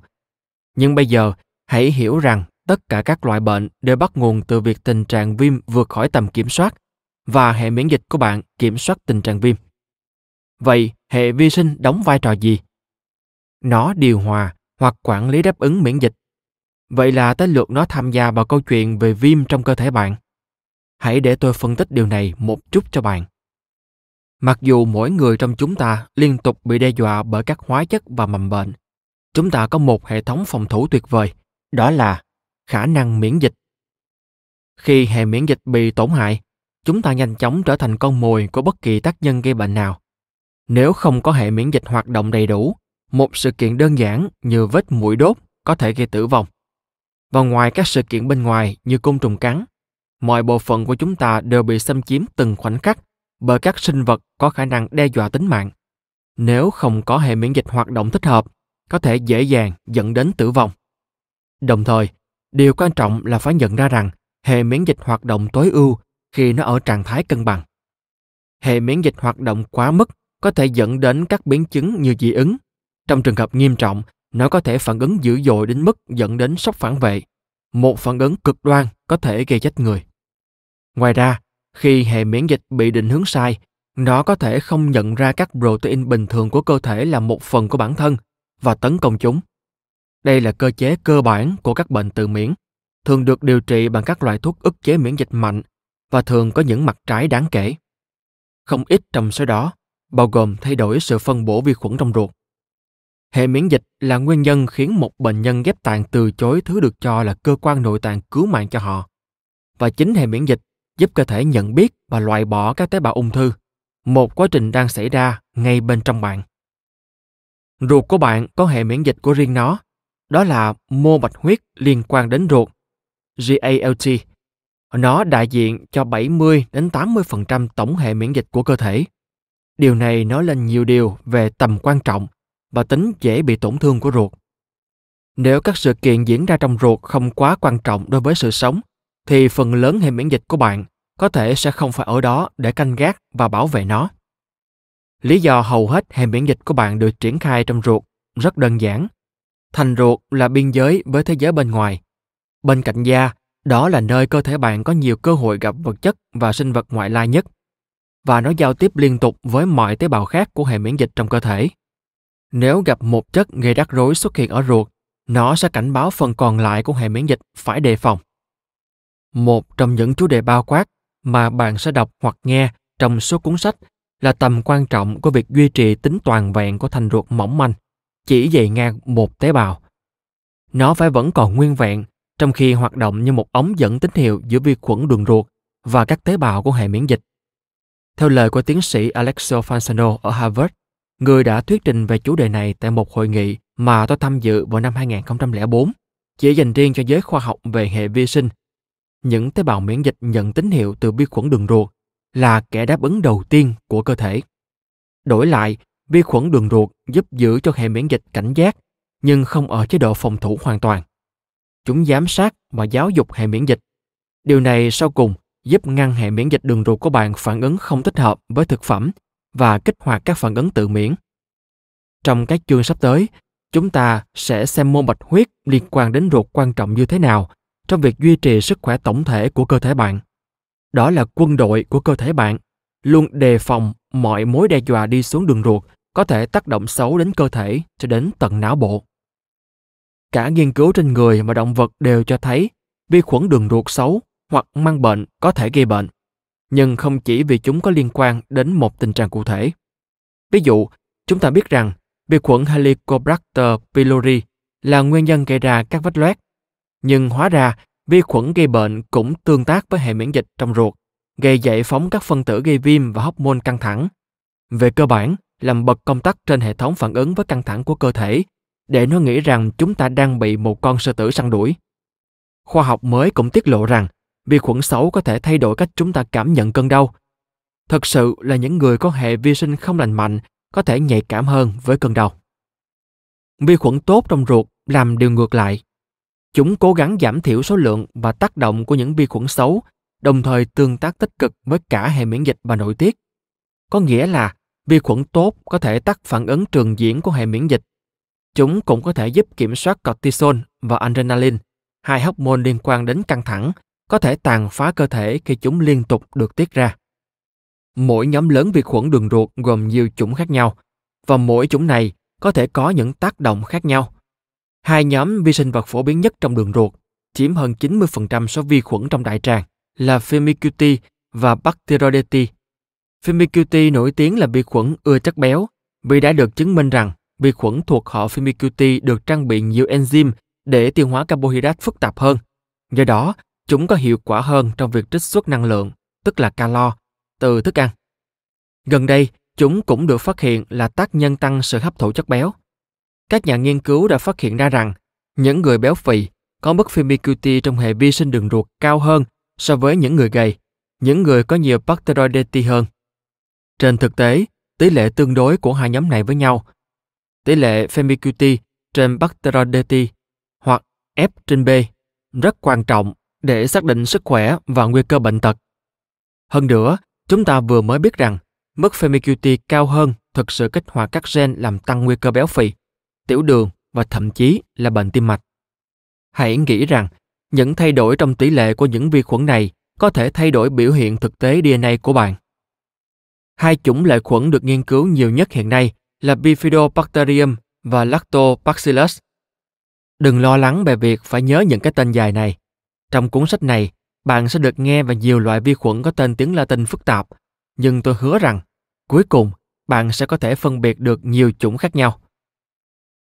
Nhưng bây giờ, hãy hiểu rằng tất cả các loại bệnh đều bắt nguồn từ việc tình trạng viêm vượt khỏi tầm kiểm soát và hệ miễn dịch của bạn kiểm soát tình trạng viêm. Vậy, hệ vi sinh đóng vai trò gì? Nó điều hòa hoặc quản lý đáp ứng miễn dịch. Vậy là tới lượt nó tham gia vào câu chuyện về viêm trong cơ thể bạn. Hãy để tôi phân tích điều này một chút cho bạn. Mặc dù mỗi người trong chúng ta liên tục bị đe dọa bởi các hóa chất và mầm bệnh, chúng ta có một hệ thống phòng thủ tuyệt vời – đó là khả năng miễn dịch khi hệ miễn dịch bị tổn hại chúng ta nhanh chóng trở thành con mồi của bất kỳ tác nhân gây bệnh nào nếu không có hệ miễn dịch hoạt động đầy đủ một sự kiện đơn giản như vết mũi đốt có thể gây tử vong và ngoài các sự kiện bên ngoài như côn trùng cắn mọi bộ phận của chúng ta đều bị xâm chiếm từng khoảnh khắc bởi các sinh vật có khả năng đe dọa tính mạng nếu không có hệ miễn dịch hoạt động thích hợp có thể dễ dàng dẫn đến tử vong Đồng thời, điều quan trọng là phải nhận ra rằng hệ miễn dịch hoạt động tối ưu khi nó ở trạng thái cân bằng. Hệ miễn dịch hoạt động quá mức có thể dẫn đến các biến chứng như dị ứng. Trong trường hợp nghiêm trọng, nó có thể phản ứng dữ dội đến mức dẫn đến sốc phản vệ. Một phản ứng cực đoan có thể gây chết người. Ngoài ra, khi hệ miễn dịch bị định hướng sai, nó có thể không nhận ra các protein bình thường của cơ thể là một phần của bản thân và tấn công chúng. Đây là cơ chế cơ bản của các bệnh tự miễn, thường được điều trị bằng các loại thuốc ức chế miễn dịch mạnh và thường có những mặt trái đáng kể. Không ít trong số đó, bao gồm thay đổi sự phân bổ vi khuẩn trong ruột. Hệ miễn dịch là nguyên nhân khiến một bệnh nhân ghép tạng từ chối thứ được cho là cơ quan nội tạng cứu mạng cho họ. Và chính hệ miễn dịch giúp cơ thể nhận biết và loại bỏ các tế bào ung thư, một quá trình đang xảy ra ngay bên trong bạn. Ruột của bạn có hệ miễn dịch của riêng nó đó là mô bạch huyết liên quan đến ruột, GALT. Nó đại diện cho 70 đến 80% tổng hệ miễn dịch của cơ thể. Điều này nói lên nhiều điều về tầm quan trọng và tính dễ bị tổn thương của ruột. Nếu các sự kiện diễn ra trong ruột không quá quan trọng đối với sự sống, thì phần lớn hệ miễn dịch của bạn có thể sẽ không phải ở đó để canh gác và bảo vệ nó. Lý do hầu hết hệ miễn dịch của bạn được triển khai trong ruột rất đơn giản Thành ruột là biên giới với thế giới bên ngoài. Bên cạnh da, đó là nơi cơ thể bạn có nhiều cơ hội gặp vật chất và sinh vật ngoại lai nhất. Và nó giao tiếp liên tục với mọi tế bào khác của hệ miễn dịch trong cơ thể. Nếu gặp một chất gây rắc rối xuất hiện ở ruột, nó sẽ cảnh báo phần còn lại của hệ miễn dịch phải đề phòng. Một trong những chủ đề bao quát mà bạn sẽ đọc hoặc nghe trong số cuốn sách là tầm quan trọng của việc duy trì tính toàn vẹn của thành ruột mỏng manh chỉ dày ngang một tế bào. Nó phải vẫn còn nguyên vẹn, trong khi hoạt động như một ống dẫn tín hiệu giữa vi khuẩn đường ruột và các tế bào của hệ miễn dịch. Theo lời của tiến sĩ Alexio Fasano ở Harvard, người đã thuyết trình về chủ đề này tại một hội nghị mà tôi tham dự vào năm 2004, chỉ dành riêng cho giới khoa học về hệ vi sinh. Những tế bào miễn dịch nhận tín hiệu từ vi khuẩn đường ruột là kẻ đáp ứng đầu tiên của cơ thể. Đổi lại, vi khuẩn đường ruột giúp giữ cho hệ miễn dịch cảnh giác nhưng không ở chế độ phòng thủ hoàn toàn. Chúng giám sát và giáo dục hệ miễn dịch. Điều này sau cùng giúp ngăn hệ miễn dịch đường ruột của bạn phản ứng không thích hợp với thực phẩm và kích hoạt các phản ứng tự miễn. Trong các chương sắp tới, chúng ta sẽ xem mô bạch huyết liên quan đến ruột quan trọng như thế nào trong việc duy trì sức khỏe tổng thể của cơ thể bạn. Đó là quân đội của cơ thể bạn, luôn đề phòng mọi mối đe dọa đi xuống đường ruột có thể tác động xấu đến cơ thể cho đến tận não bộ. Cả nghiên cứu trên người và động vật đều cho thấy vi khuẩn đường ruột xấu hoặc mang bệnh có thể gây bệnh, nhưng không chỉ vì chúng có liên quan đến một tình trạng cụ thể. Ví dụ, chúng ta biết rằng vi khuẩn Helicobacter pylori là nguyên nhân gây ra các vết loét, nhưng hóa ra vi khuẩn gây bệnh cũng tương tác với hệ miễn dịch trong ruột, gây giải phóng các phân tử gây viêm và hóc môn căng thẳng. Về cơ bản, làm bật công tắc trên hệ thống phản ứng với căng thẳng của cơ thể để nó nghĩ rằng chúng ta đang bị một con sư tử săn đuổi. Khoa học mới cũng tiết lộ rằng vi khuẩn xấu có thể thay đổi cách chúng ta cảm nhận cơn đau. Thật sự là những người có hệ vi sinh không lành mạnh có thể nhạy cảm hơn với cơn đau. Vi khuẩn tốt trong ruột làm điều ngược lại. Chúng cố gắng giảm thiểu số lượng và tác động của những vi khuẩn xấu, đồng thời tương tác tích cực với cả hệ miễn dịch và nội tiết. Có nghĩa là Vi khuẩn tốt có thể tắt phản ứng trường diễn của hệ miễn dịch. Chúng cũng có thể giúp kiểm soát cortisol và adrenaline, hai hormone liên quan đến căng thẳng, có thể tàn phá cơ thể khi chúng liên tục được tiết ra. Mỗi nhóm lớn vi khuẩn đường ruột gồm nhiều chủng khác nhau, và mỗi chủng này có thể có những tác động khác nhau. Hai nhóm vi sinh vật phổ biến nhất trong đường ruột chiếm hơn 90% số vi khuẩn trong đại tràng là Firmicutes và Bacteroidetes Firmicutes nổi tiếng là vi khuẩn ưa chất béo, vì đã được chứng minh rằng vi khuẩn thuộc họ Firmicutes được trang bị nhiều enzyme để tiêu hóa carbohydrate phức tạp hơn. Do đó, chúng có hiệu quả hơn trong việc trích xuất năng lượng, tức là calo, từ thức ăn. Gần đây, chúng cũng được phát hiện là tác nhân tăng sự hấp thụ chất béo. Các nhà nghiên cứu đã phát hiện ra rằng những người béo phì có mức Firmicutes trong hệ vi sinh đường ruột cao hơn so với những người gầy, những người có nhiều bacteroideti hơn. Trên thực tế, tỷ lệ tương đối của hai nhóm này với nhau. Tỷ lệ Femicuity trên Bacterodeti hoặc F trên B rất quan trọng để xác định sức khỏe và nguy cơ bệnh tật. Hơn nữa, chúng ta vừa mới biết rằng mức Femicuity cao hơn thực sự kích hoạt các gen làm tăng nguy cơ béo phì, tiểu đường và thậm chí là bệnh tim mạch. Hãy nghĩ rằng những thay đổi trong tỷ lệ của những vi khuẩn này có thể thay đổi biểu hiện thực tế DNA của bạn. Hai chủng lợi khuẩn được nghiên cứu nhiều nhất hiện nay là Bifidobacterium và Lactobacillus. Đừng lo lắng về việc phải nhớ những cái tên dài này. Trong cuốn sách này, bạn sẽ được nghe về nhiều loại vi khuẩn có tên tiếng Latin phức tạp, nhưng tôi hứa rằng, cuối cùng, bạn sẽ có thể phân biệt được nhiều chủng khác nhau.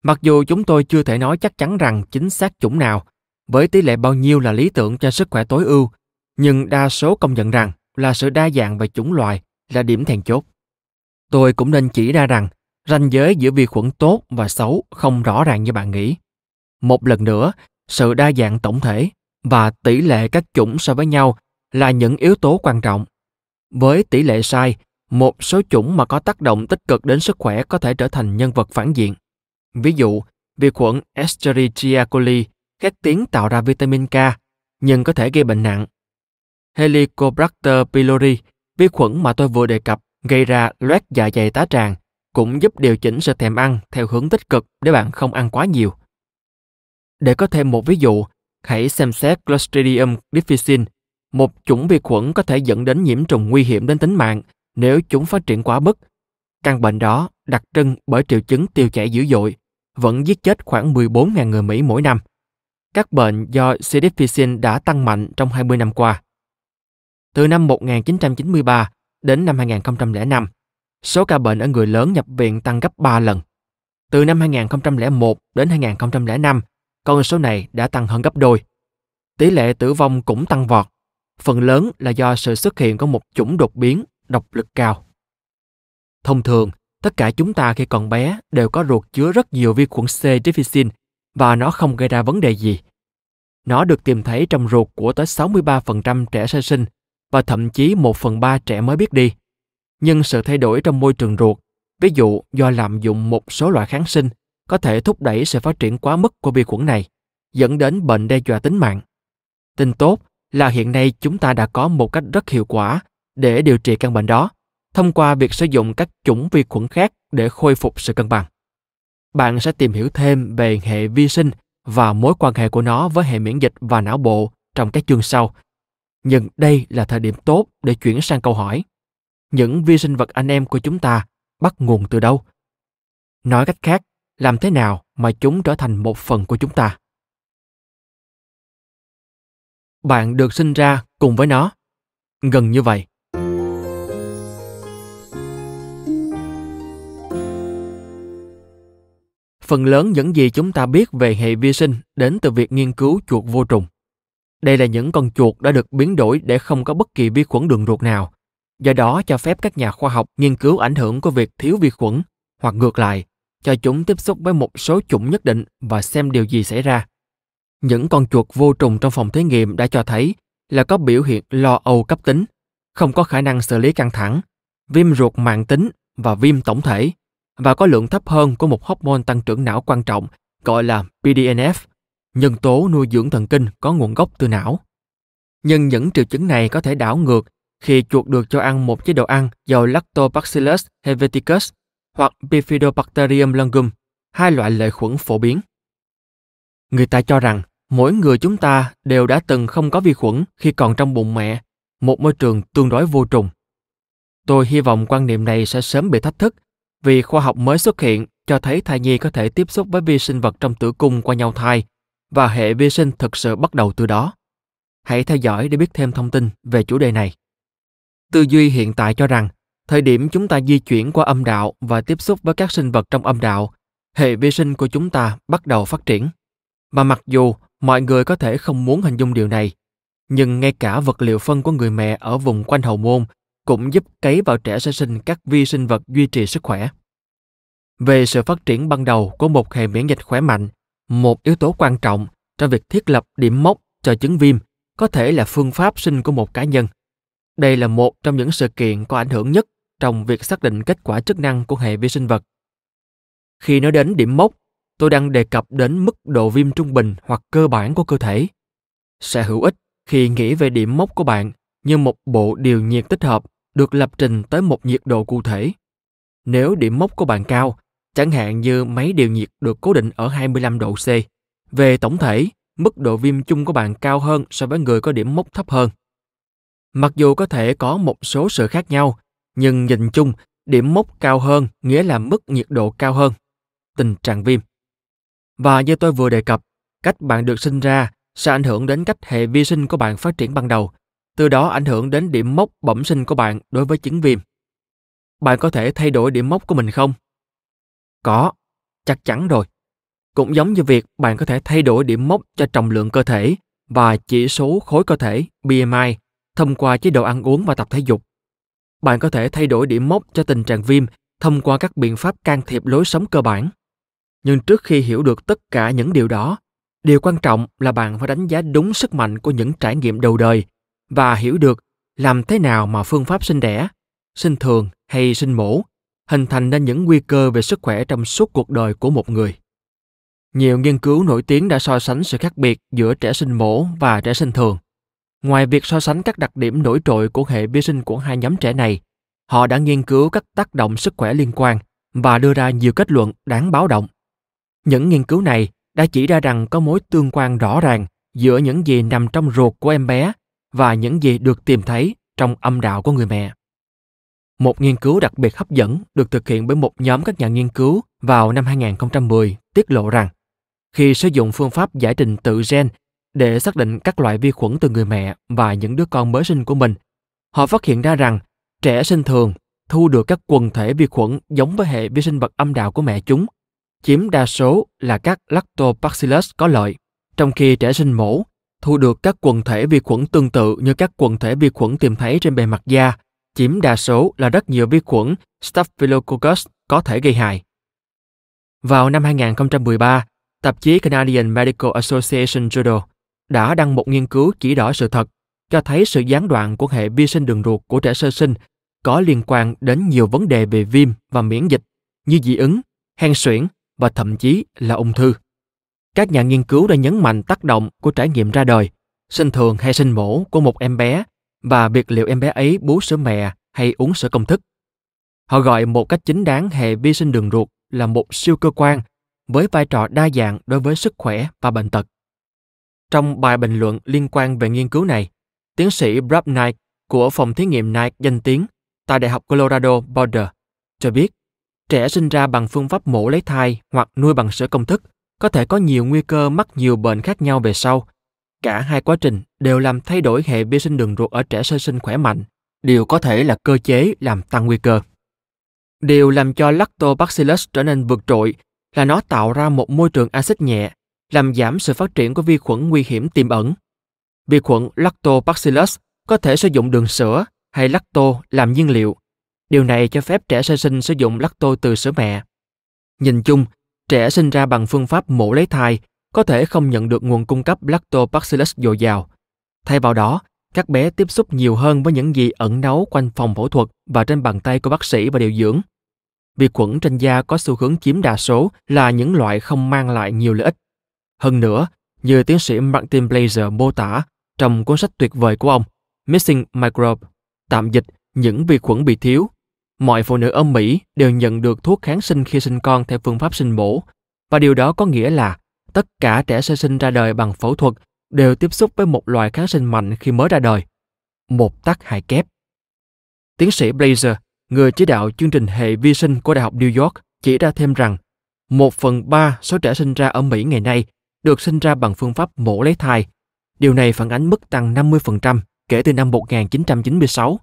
Mặc dù chúng tôi chưa thể nói chắc chắn rằng chính xác chủng nào, với tỷ lệ bao nhiêu là lý tưởng cho sức khỏe tối ưu, nhưng đa số công nhận rằng là sự đa dạng về chủng loại là điểm then chốt. Tôi cũng nên chỉ ra rằng ranh giới giữa vi khuẩn tốt và xấu không rõ ràng như bạn nghĩ. Một lần nữa, sự đa dạng tổng thể và tỷ lệ các chủng so với nhau là những yếu tố quan trọng. Với tỷ lệ sai, một số chủng mà có tác động tích cực đến sức khỏe có thể trở thành nhân vật phản diện. Ví dụ, vi khuẩn Escherichia coli khét tiếng tạo ra vitamin K, nhưng có thể gây bệnh nặng. Helicobacter pylori vi khuẩn mà tôi vừa đề cập gây ra loét dạ dày tá tràng cũng giúp điều chỉnh sự thèm ăn theo hướng tích cực để bạn không ăn quá nhiều. Để có thêm một ví dụ, hãy xem xét Clostridium difficile, một chủng vi khuẩn có thể dẫn đến nhiễm trùng nguy hiểm đến tính mạng nếu chúng phát triển quá mức. Căn bệnh đó đặc trưng bởi triệu chứng tiêu chảy dữ dội, vẫn giết chết khoảng 14.000 người Mỹ mỗi năm. Các bệnh do C. difficile đã tăng mạnh trong 20 năm qua từ năm 1993 đến năm 2005, số ca bệnh ở người lớn nhập viện tăng gấp 3 lần. Từ năm 2001 đến 2005, con số này đã tăng hơn gấp đôi. Tỷ lệ tử vong cũng tăng vọt, phần lớn là do sự xuất hiện của một chủng đột biến độc lực cao. Thông thường, tất cả chúng ta khi còn bé đều có ruột chứa rất nhiều vi khuẩn C difficile và nó không gây ra vấn đề gì. Nó được tìm thấy trong ruột của tới 63% trẻ sơ sinh và thậm chí một phần ba trẻ mới biết đi. Nhưng sự thay đổi trong môi trường ruột, ví dụ do lạm dụng một số loại kháng sinh, có thể thúc đẩy sự phát triển quá mức của vi khuẩn này, dẫn đến bệnh đe dọa tính mạng. Tin tốt là hiện nay chúng ta đã có một cách rất hiệu quả để điều trị căn bệnh đó, thông qua việc sử dụng các chủng vi khuẩn khác để khôi phục sự cân bằng. Bạn sẽ tìm hiểu thêm về hệ vi sinh và mối quan hệ của nó với hệ miễn dịch và não bộ trong các chương sau nhưng đây là thời điểm tốt để chuyển sang câu hỏi những vi sinh vật anh em của chúng ta bắt nguồn từ đâu nói cách khác làm thế nào mà chúng trở thành một phần của chúng ta bạn được sinh ra cùng với nó gần như vậy phần lớn những gì chúng ta biết về hệ vi sinh đến từ việc nghiên cứu chuột vô trùng đây là những con chuột đã được biến đổi để không có bất kỳ vi khuẩn đường ruột nào, do đó cho phép các nhà khoa học nghiên cứu ảnh hưởng của việc thiếu vi khuẩn hoặc ngược lại, cho chúng tiếp xúc với một số chủng nhất định và xem điều gì xảy ra. Những con chuột vô trùng trong phòng thí nghiệm đã cho thấy là có biểu hiện lo âu cấp tính, không có khả năng xử lý căng thẳng, viêm ruột mạng tính và viêm tổng thể, và có lượng thấp hơn của một hormone tăng trưởng não quan trọng gọi là PDNF nhân tố nuôi dưỡng thần kinh có nguồn gốc từ não. Nhưng những triệu chứng này có thể đảo ngược khi chuột được cho ăn một chế độ ăn giàu Lactobacillus helveticus hoặc Bifidobacterium longum, hai loại lợi khuẩn phổ biến. Người ta cho rằng mỗi người chúng ta đều đã từng không có vi khuẩn khi còn trong bụng mẹ, một môi trường tương đối vô trùng. Tôi hy vọng quan niệm này sẽ sớm bị thách thức vì khoa học mới xuất hiện cho thấy thai nhi có thể tiếp xúc với vi sinh vật trong tử cung qua nhau thai và hệ vi sinh thực sự bắt đầu từ đó. Hãy theo dõi để biết thêm thông tin về chủ đề này. Tư duy hiện tại cho rằng, thời điểm chúng ta di chuyển qua âm đạo và tiếp xúc với các sinh vật trong âm đạo, hệ vi sinh của chúng ta bắt đầu phát triển. Và mặc dù mọi người có thể không muốn hình dung điều này, nhưng ngay cả vật liệu phân của người mẹ ở vùng quanh hậu môn cũng giúp cấy vào trẻ sơ sinh các vi sinh vật duy trì sức khỏe. Về sự phát triển ban đầu của một hệ miễn dịch khỏe mạnh, một yếu tố quan trọng trong việc thiết lập điểm mốc cho chứng viêm có thể là phương pháp sinh của một cá nhân. Đây là một trong những sự kiện có ảnh hưởng nhất trong việc xác định kết quả chức năng của hệ vi sinh vật. Khi nói đến điểm mốc, tôi đang đề cập đến mức độ viêm trung bình hoặc cơ bản của cơ thể. Sẽ hữu ích khi nghĩ về điểm mốc của bạn như một bộ điều nhiệt tích hợp được lập trình tới một nhiệt độ cụ thể. Nếu điểm mốc của bạn cao, chẳng hạn như máy điều nhiệt được cố định ở 25 độ C. Về tổng thể, mức độ viêm chung của bạn cao hơn so với người có điểm mốc thấp hơn. Mặc dù có thể có một số sự khác nhau, nhưng nhìn chung, điểm mốc cao hơn nghĩa là mức nhiệt độ cao hơn, tình trạng viêm. Và như tôi vừa đề cập, cách bạn được sinh ra sẽ ảnh hưởng đến cách hệ vi sinh của bạn phát triển ban đầu, từ đó ảnh hưởng đến điểm mốc bẩm sinh của bạn đối với chứng viêm. Bạn có thể thay đổi điểm mốc của mình không? Có, chắc chắn rồi. Cũng giống như việc bạn có thể thay đổi điểm mốc cho trọng lượng cơ thể và chỉ số khối cơ thể BMI thông qua chế độ ăn uống và tập thể dục. Bạn có thể thay đổi điểm mốc cho tình trạng viêm thông qua các biện pháp can thiệp lối sống cơ bản. Nhưng trước khi hiểu được tất cả những điều đó, điều quan trọng là bạn phải đánh giá đúng sức mạnh của những trải nghiệm đầu đời và hiểu được làm thế nào mà phương pháp sinh đẻ, sinh thường hay sinh mổ hình thành nên những nguy cơ về sức khỏe trong suốt cuộc đời của một người. Nhiều nghiên cứu nổi tiếng đã so sánh sự khác biệt giữa trẻ sinh mổ và trẻ sinh thường. Ngoài việc so sánh các đặc điểm nổi trội của hệ vi sinh của hai nhóm trẻ này, họ đã nghiên cứu các tác động sức khỏe liên quan và đưa ra nhiều kết luận đáng báo động. Những nghiên cứu này đã chỉ ra rằng có mối tương quan rõ ràng giữa những gì nằm trong ruột của em bé và những gì được tìm thấy trong âm đạo của người mẹ. Một nghiên cứu đặc biệt hấp dẫn được thực hiện bởi một nhóm các nhà nghiên cứu vào năm 2010 tiết lộ rằng khi sử dụng phương pháp giải trình tự gen để xác định các loại vi khuẩn từ người mẹ và những đứa con mới sinh của mình, họ phát hiện ra rằng trẻ sinh thường thu được các quần thể vi khuẩn giống với hệ vi sinh vật âm đạo của mẹ chúng, chiếm đa số là các lactobacillus có lợi, trong khi trẻ sinh mổ thu được các quần thể vi khuẩn tương tự như các quần thể vi khuẩn tìm thấy trên bề mặt da chiếm đa số là rất nhiều vi khuẩn Staphylococcus có thể gây hại. Vào năm 2013, tạp chí Canadian Medical Association Journal đã đăng một nghiên cứu chỉ rõ sự thật cho thấy sự gián đoạn của hệ vi sinh đường ruột của trẻ sơ sinh có liên quan đến nhiều vấn đề về viêm và miễn dịch như dị ứng, hen suyễn và thậm chí là ung thư. Các nhà nghiên cứu đã nhấn mạnh tác động của trải nghiệm ra đời, sinh thường hay sinh mổ của một em bé và việc liệu em bé ấy bú sữa mẹ hay uống sữa công thức. Họ gọi một cách chính đáng hệ vi sinh đường ruột là một siêu cơ quan với vai trò đa dạng đối với sức khỏe và bệnh tật. Trong bài bình luận liên quan về nghiên cứu này, tiến sĩ Brad Knight của phòng thí nghiệm Knight danh tiếng tại Đại học Colorado Boulder cho biết trẻ sinh ra bằng phương pháp mổ lấy thai hoặc nuôi bằng sữa công thức có thể có nhiều nguy cơ mắc nhiều bệnh khác nhau về sau Cả hai quá trình đều làm thay đổi hệ vi sinh đường ruột ở trẻ sơ sinh khỏe mạnh, đều có thể là cơ chế làm tăng nguy cơ. Điều làm cho lactobacillus trở nên vượt trội là nó tạo ra một môi trường axit nhẹ, làm giảm sự phát triển của vi khuẩn nguy hiểm tiềm ẩn. Vi khuẩn lactobacillus có thể sử dụng đường sữa hay lacto làm nhiên liệu. Điều này cho phép trẻ sơ sinh sử dụng lacto từ sữa mẹ. Nhìn chung, trẻ sinh ra bằng phương pháp mổ lấy thai có thể không nhận được nguồn cung cấp lactobacillus dồi dào. Thay vào đó, các bé tiếp xúc nhiều hơn với những gì ẩn nấu quanh phòng phẫu thuật và trên bàn tay của bác sĩ và điều dưỡng. Vi khuẩn trên da có xu hướng chiếm đa số là những loại không mang lại nhiều lợi ích. Hơn nữa, như tiến sĩ Martin Blazer mô tả trong cuốn sách tuyệt vời của ông, Missing Microbe, tạm dịch những vi khuẩn bị thiếu. Mọi phụ nữ ở Mỹ đều nhận được thuốc kháng sinh khi sinh con theo phương pháp sinh mổ, và điều đó có nghĩa là tất cả trẻ sơ sinh ra đời bằng phẫu thuật đều tiếp xúc với một loài kháng sinh mạnh khi mới ra đời, một tắc hại kép. Tiến sĩ Blazer, người chỉ đạo chương trình hệ vi sinh của Đại học New York, chỉ ra thêm rằng một phần ba số trẻ sinh ra ở Mỹ ngày nay được sinh ra bằng phương pháp mổ lấy thai. Điều này phản ánh mức tăng 50% kể từ năm 1996.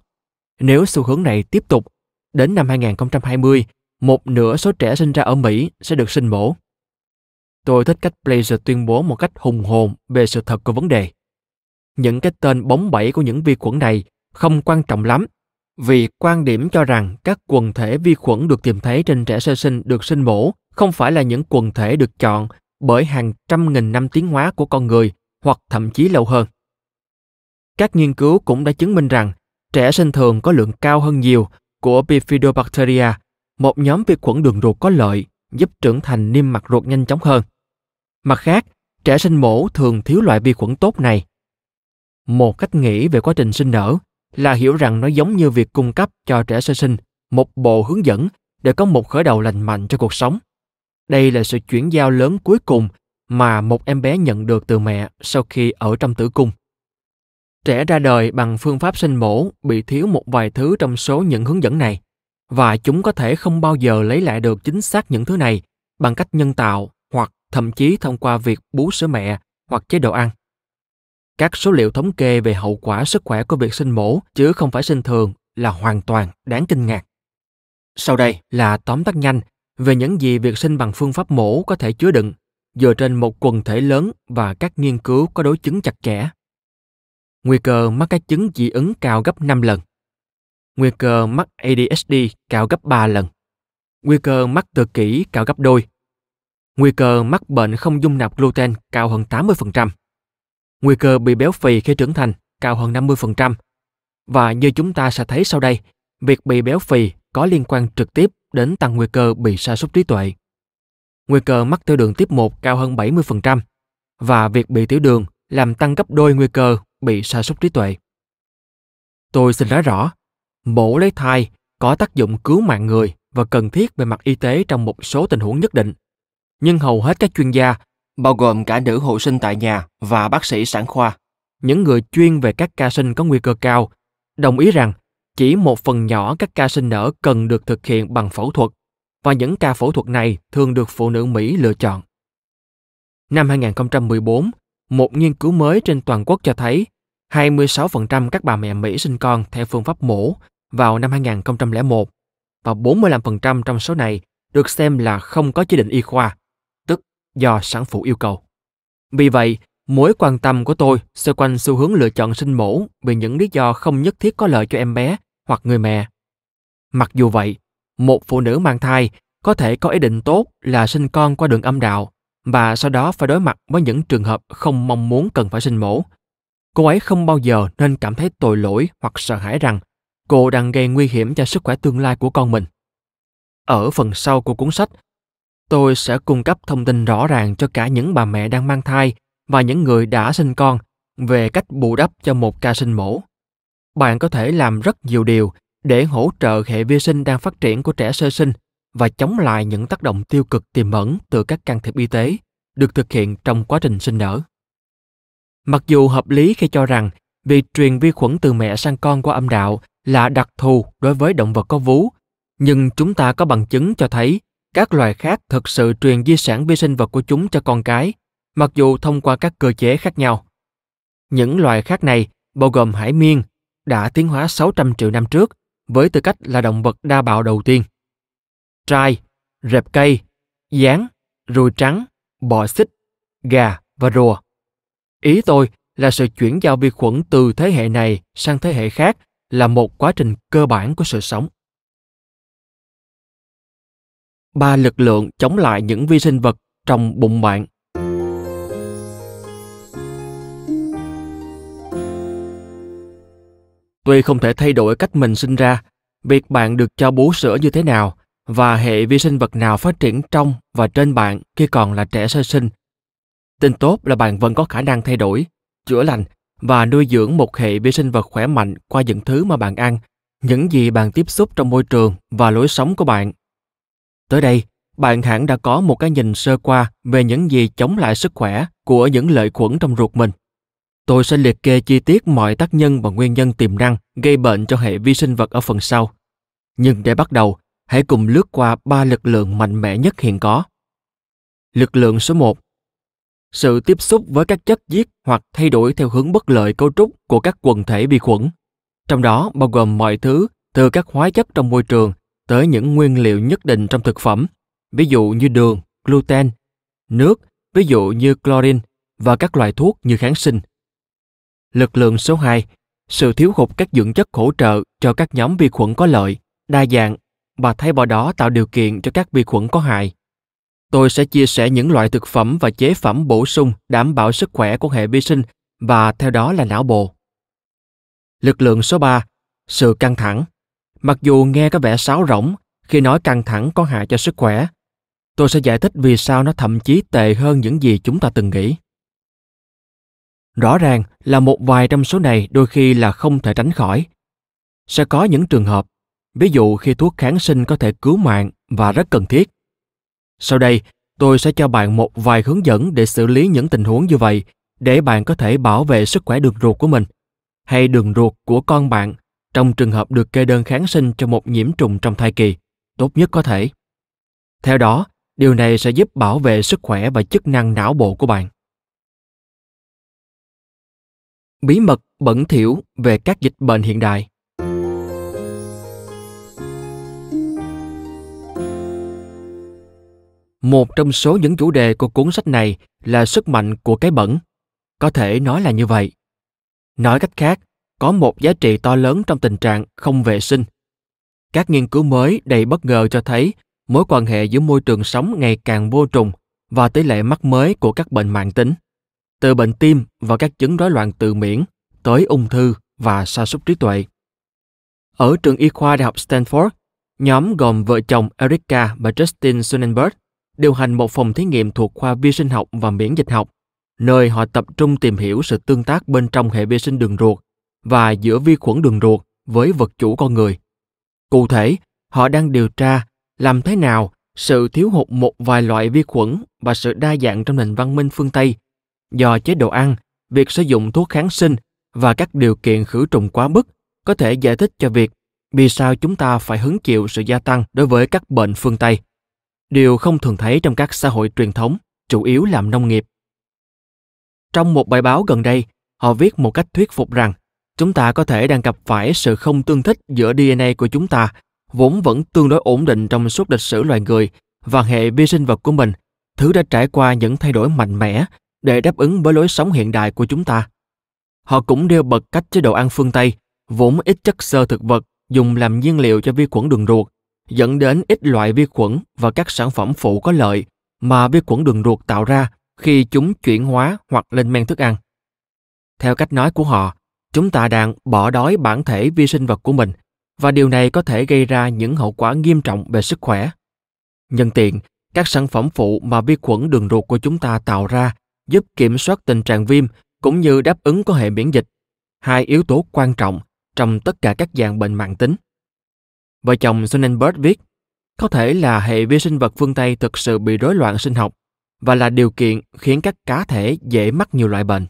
Nếu xu hướng này tiếp tục, đến năm 2020, một nửa số trẻ sinh ra ở Mỹ sẽ được sinh mổ. Tôi thích cách Blazer tuyên bố một cách hùng hồn về sự thật của vấn đề. Những cái tên bóng bẫy của những vi khuẩn này không quan trọng lắm vì quan điểm cho rằng các quần thể vi khuẩn được tìm thấy trên trẻ sơ sinh được sinh mổ không phải là những quần thể được chọn bởi hàng trăm nghìn năm tiến hóa của con người hoặc thậm chí lâu hơn. Các nghiên cứu cũng đã chứng minh rằng trẻ sinh thường có lượng cao hơn nhiều của Bifidobacteria, một nhóm vi khuẩn đường ruột có lợi giúp trưởng thành niêm mạc ruột nhanh chóng hơn. Mặt khác, trẻ sinh mổ thường thiếu loại vi khuẩn tốt này. Một cách nghĩ về quá trình sinh nở là hiểu rằng nó giống như việc cung cấp cho trẻ sơ sinh một bộ hướng dẫn để có một khởi đầu lành mạnh cho cuộc sống. Đây là sự chuyển giao lớn cuối cùng mà một em bé nhận được từ mẹ sau khi ở trong tử cung. Trẻ ra đời bằng phương pháp sinh mổ bị thiếu một vài thứ trong số những hướng dẫn này và chúng có thể không bao giờ lấy lại được chính xác những thứ này bằng cách nhân tạo hoặc thậm chí thông qua việc bú sữa mẹ hoặc chế độ ăn. Các số liệu thống kê về hậu quả sức khỏe của việc sinh mổ chứ không phải sinh thường là hoàn toàn đáng kinh ngạc. Sau đây là tóm tắt nhanh về những gì việc sinh bằng phương pháp mổ có thể chứa đựng dựa trên một quần thể lớn và các nghiên cứu có đối chứng chặt chẽ. Nguy cơ mắc các chứng dị ứng cao gấp 5 lần. Nguy cơ mắc ADHD cao gấp 3 lần. Nguy cơ mắc tự kỷ cao gấp đôi Nguy cơ mắc bệnh không dung nạp gluten cao hơn 80%. Nguy cơ bị béo phì khi trưởng thành cao hơn 50%. Và như chúng ta sẽ thấy sau đây, việc bị béo phì có liên quan trực tiếp đến tăng nguy cơ bị sa sút trí tuệ. Nguy cơ mắc tiểu đường tiếp 1 cao hơn 70% và việc bị tiểu đường làm tăng gấp đôi nguy cơ bị sa sút trí tuệ. Tôi xin nói rõ, mổ lấy thai có tác dụng cứu mạng người và cần thiết về mặt y tế trong một số tình huống nhất định nhưng hầu hết các chuyên gia, bao gồm cả nữ hộ sinh tại nhà và bác sĩ sản khoa, những người chuyên về các ca sinh có nguy cơ cao, đồng ý rằng chỉ một phần nhỏ các ca sinh nở cần được thực hiện bằng phẫu thuật và những ca phẫu thuật này thường được phụ nữ Mỹ lựa chọn. Năm 2014, một nghiên cứu mới trên toàn quốc cho thấy 26% các bà mẹ Mỹ sinh con theo phương pháp mổ vào năm 2001 và 45% trong số này được xem là không có chỉ định y khoa do sản phụ yêu cầu. Vì vậy, mối quan tâm của tôi xoay quanh xu hướng lựa chọn sinh mổ vì những lý do không nhất thiết có lợi cho em bé hoặc người mẹ. Mặc dù vậy, một phụ nữ mang thai có thể có ý định tốt là sinh con qua đường âm đạo và sau đó phải đối mặt với những trường hợp không mong muốn cần phải sinh mổ. Cô ấy không bao giờ nên cảm thấy tội lỗi hoặc sợ hãi rằng cô đang gây nguy hiểm cho sức khỏe tương lai của con mình. Ở phần sau của cuốn sách, Tôi sẽ cung cấp thông tin rõ ràng cho cả những bà mẹ đang mang thai và những người đã sinh con về cách bù đắp cho một ca sinh mổ. Bạn có thể làm rất nhiều điều để hỗ trợ hệ vi sinh đang phát triển của trẻ sơ sinh và chống lại những tác động tiêu cực tiềm ẩn từ các can thiệp y tế được thực hiện trong quá trình sinh nở. Mặc dù hợp lý khi cho rằng việc truyền vi khuẩn từ mẹ sang con qua âm đạo là đặc thù đối với động vật có vú, nhưng chúng ta có bằng chứng cho thấy các loài khác thực sự truyền di sản vi sinh vật của chúng cho con cái, mặc dù thông qua các cơ chế khác nhau. Những loài khác này, bao gồm hải miên, đã tiến hóa 600 triệu năm trước với tư cách là động vật đa bào đầu tiên. Trai, rệp cây, gián, ruồi trắng, bọ xích, gà và rùa. Ý tôi là sự chuyển giao vi khuẩn từ thế hệ này sang thế hệ khác là một quá trình cơ bản của sự sống ba lực lượng chống lại những vi sinh vật trong bụng bạn. Tuy không thể thay đổi cách mình sinh ra, việc bạn được cho bú sữa như thế nào và hệ vi sinh vật nào phát triển trong và trên bạn khi còn là trẻ sơ sinh. Tin tốt là bạn vẫn có khả năng thay đổi, chữa lành và nuôi dưỡng một hệ vi sinh vật khỏe mạnh qua những thứ mà bạn ăn, những gì bạn tiếp xúc trong môi trường và lối sống của bạn Tới đây, bạn hẳn đã có một cái nhìn sơ qua về những gì chống lại sức khỏe của những lợi khuẩn trong ruột mình. Tôi sẽ liệt kê chi tiết mọi tác nhân và nguyên nhân tiềm năng gây bệnh cho hệ vi sinh vật ở phần sau. Nhưng để bắt đầu, hãy cùng lướt qua ba lực lượng mạnh mẽ nhất hiện có. Lực lượng số 1 Sự tiếp xúc với các chất giết hoặc thay đổi theo hướng bất lợi cấu trúc của các quần thể vi khuẩn, trong đó bao gồm mọi thứ từ các hóa chất trong môi trường tới những nguyên liệu nhất định trong thực phẩm, ví dụ như đường, gluten, nước, ví dụ như chlorine và các loại thuốc như kháng sinh. Lực lượng số 2, sự thiếu hụt các dưỡng chất hỗ trợ cho các nhóm vi khuẩn có lợi, đa dạng và thay vào đó tạo điều kiện cho các vi khuẩn có hại. Tôi sẽ chia sẻ những loại thực phẩm và chế phẩm bổ sung đảm bảo sức khỏe của hệ vi sinh và theo đó là não bộ. Lực lượng số 3, sự căng thẳng. Mặc dù nghe có vẻ sáo rỗng khi nói căng thẳng có hại cho sức khỏe, tôi sẽ giải thích vì sao nó thậm chí tệ hơn những gì chúng ta từng nghĩ. Rõ ràng là một vài trong số này đôi khi là không thể tránh khỏi. Sẽ có những trường hợp, ví dụ khi thuốc kháng sinh có thể cứu mạng và rất cần thiết. Sau đây, tôi sẽ cho bạn một vài hướng dẫn để xử lý những tình huống như vậy để bạn có thể bảo vệ sức khỏe đường ruột của mình hay đường ruột của con bạn trong trường hợp được kê đơn kháng sinh cho một nhiễm trùng trong thai kỳ, tốt nhất có thể. Theo đó, điều này sẽ giúp bảo vệ sức khỏe và chức năng não bộ của bạn. Bí mật bẩn thỉu về các dịch bệnh hiện đại Một trong số những chủ đề của cuốn sách này là sức mạnh của cái bẩn. Có thể nói là như vậy. Nói cách khác, có một giá trị to lớn trong tình trạng không vệ sinh. Các nghiên cứu mới đầy bất ngờ cho thấy mối quan hệ giữa môi trường sống ngày càng vô trùng và tỷ lệ mắc mới của các bệnh mạng tính, từ bệnh tim và các chứng rối loạn tự miễn tới ung thư và sa sút trí tuệ. Ở trường y khoa Đại học Stanford, nhóm gồm vợ chồng Erica và Justin Sonnenberg điều hành một phòng thí nghiệm thuộc khoa vi sinh học và miễn dịch học, nơi họ tập trung tìm hiểu sự tương tác bên trong hệ vi sinh đường ruột và giữa vi khuẩn đường ruột với vật chủ con người. Cụ thể, họ đang điều tra làm thế nào sự thiếu hụt một vài loại vi khuẩn và sự đa dạng trong nền văn minh phương Tây do chế độ ăn, việc sử dụng thuốc kháng sinh và các điều kiện khử trùng quá mức có thể giải thích cho việc vì sao chúng ta phải hứng chịu sự gia tăng đối với các bệnh phương Tây. Điều không thường thấy trong các xã hội truyền thống, chủ yếu làm nông nghiệp. Trong một bài báo gần đây, họ viết một cách thuyết phục rằng chúng ta có thể đang gặp phải sự không tương thích giữa DNA của chúng ta, vốn vẫn tương đối ổn định trong suốt lịch sử loài người, và hệ vi sinh vật của mình, thứ đã trải qua những thay đổi mạnh mẽ để đáp ứng với lối sống hiện đại của chúng ta. Họ cũng đeo bật cách chế độ ăn phương Tây, vốn ít chất xơ thực vật dùng làm nhiên liệu cho vi khuẩn đường ruột, dẫn đến ít loại vi khuẩn và các sản phẩm phụ có lợi mà vi khuẩn đường ruột tạo ra khi chúng chuyển hóa hoặc lên men thức ăn. Theo cách nói của họ, chúng ta đang bỏ đói bản thể vi sinh vật của mình và điều này có thể gây ra những hậu quả nghiêm trọng về sức khỏe. Nhân tiện, các sản phẩm phụ mà vi khuẩn đường ruột của chúng ta tạo ra giúp kiểm soát tình trạng viêm cũng như đáp ứng có hệ miễn dịch, hai yếu tố quan trọng trong tất cả các dạng bệnh mạng tính. Vợ chồng Sonnenberg viết, có thể là hệ vi sinh vật phương Tây thực sự bị rối loạn sinh học và là điều kiện khiến các cá thể dễ mắc nhiều loại bệnh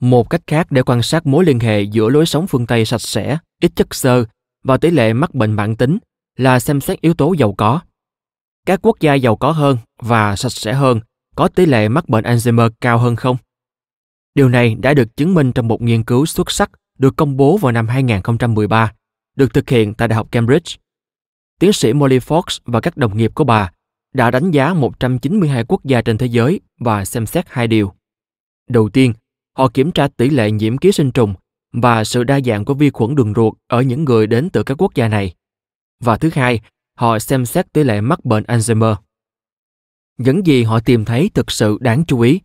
một cách khác để quan sát mối liên hệ giữa lối sống phương Tây sạch sẽ, ít chất xơ và tỷ lệ mắc bệnh mãn tính là xem xét yếu tố giàu có. Các quốc gia giàu có hơn và sạch sẽ hơn có tỷ lệ mắc bệnh Alzheimer cao hơn không? Điều này đã được chứng minh trong một nghiên cứu xuất sắc được công bố vào năm 2013, được thực hiện tại Đại học Cambridge. Tiến sĩ Molly Fox và các đồng nghiệp của bà đã đánh giá 192 quốc gia trên thế giới và xem xét hai điều. Đầu tiên, Họ kiểm tra tỷ lệ nhiễm ký sinh trùng và sự đa dạng của vi khuẩn đường ruột ở những người đến từ các quốc gia này. Và thứ hai, họ xem xét tỷ lệ mắc bệnh Alzheimer. Những gì họ tìm thấy thực sự đáng chú ý.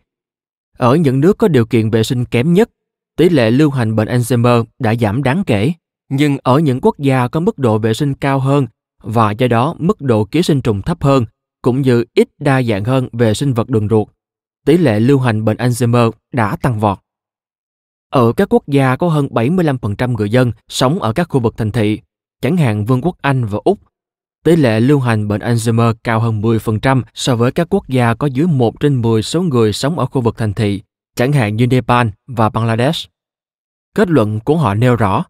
Ở những nước có điều kiện vệ sinh kém nhất, tỷ lệ lưu hành bệnh Alzheimer đã giảm đáng kể, nhưng ở những quốc gia có mức độ vệ sinh cao hơn và do đó mức độ ký sinh trùng thấp hơn, cũng như ít đa dạng hơn về sinh vật đường ruột, tỷ lệ lưu hành bệnh Alzheimer đã tăng vọt. Ở các quốc gia có hơn 75% người dân sống ở các khu vực thành thị, chẳng hạn Vương quốc Anh và Úc, tỷ lệ lưu hành bệnh Alzheimer cao hơn 10% so với các quốc gia có dưới 1 trên 10 số người sống ở khu vực thành thị, chẳng hạn như Nepal và Bangladesh. Kết luận của họ nêu rõ,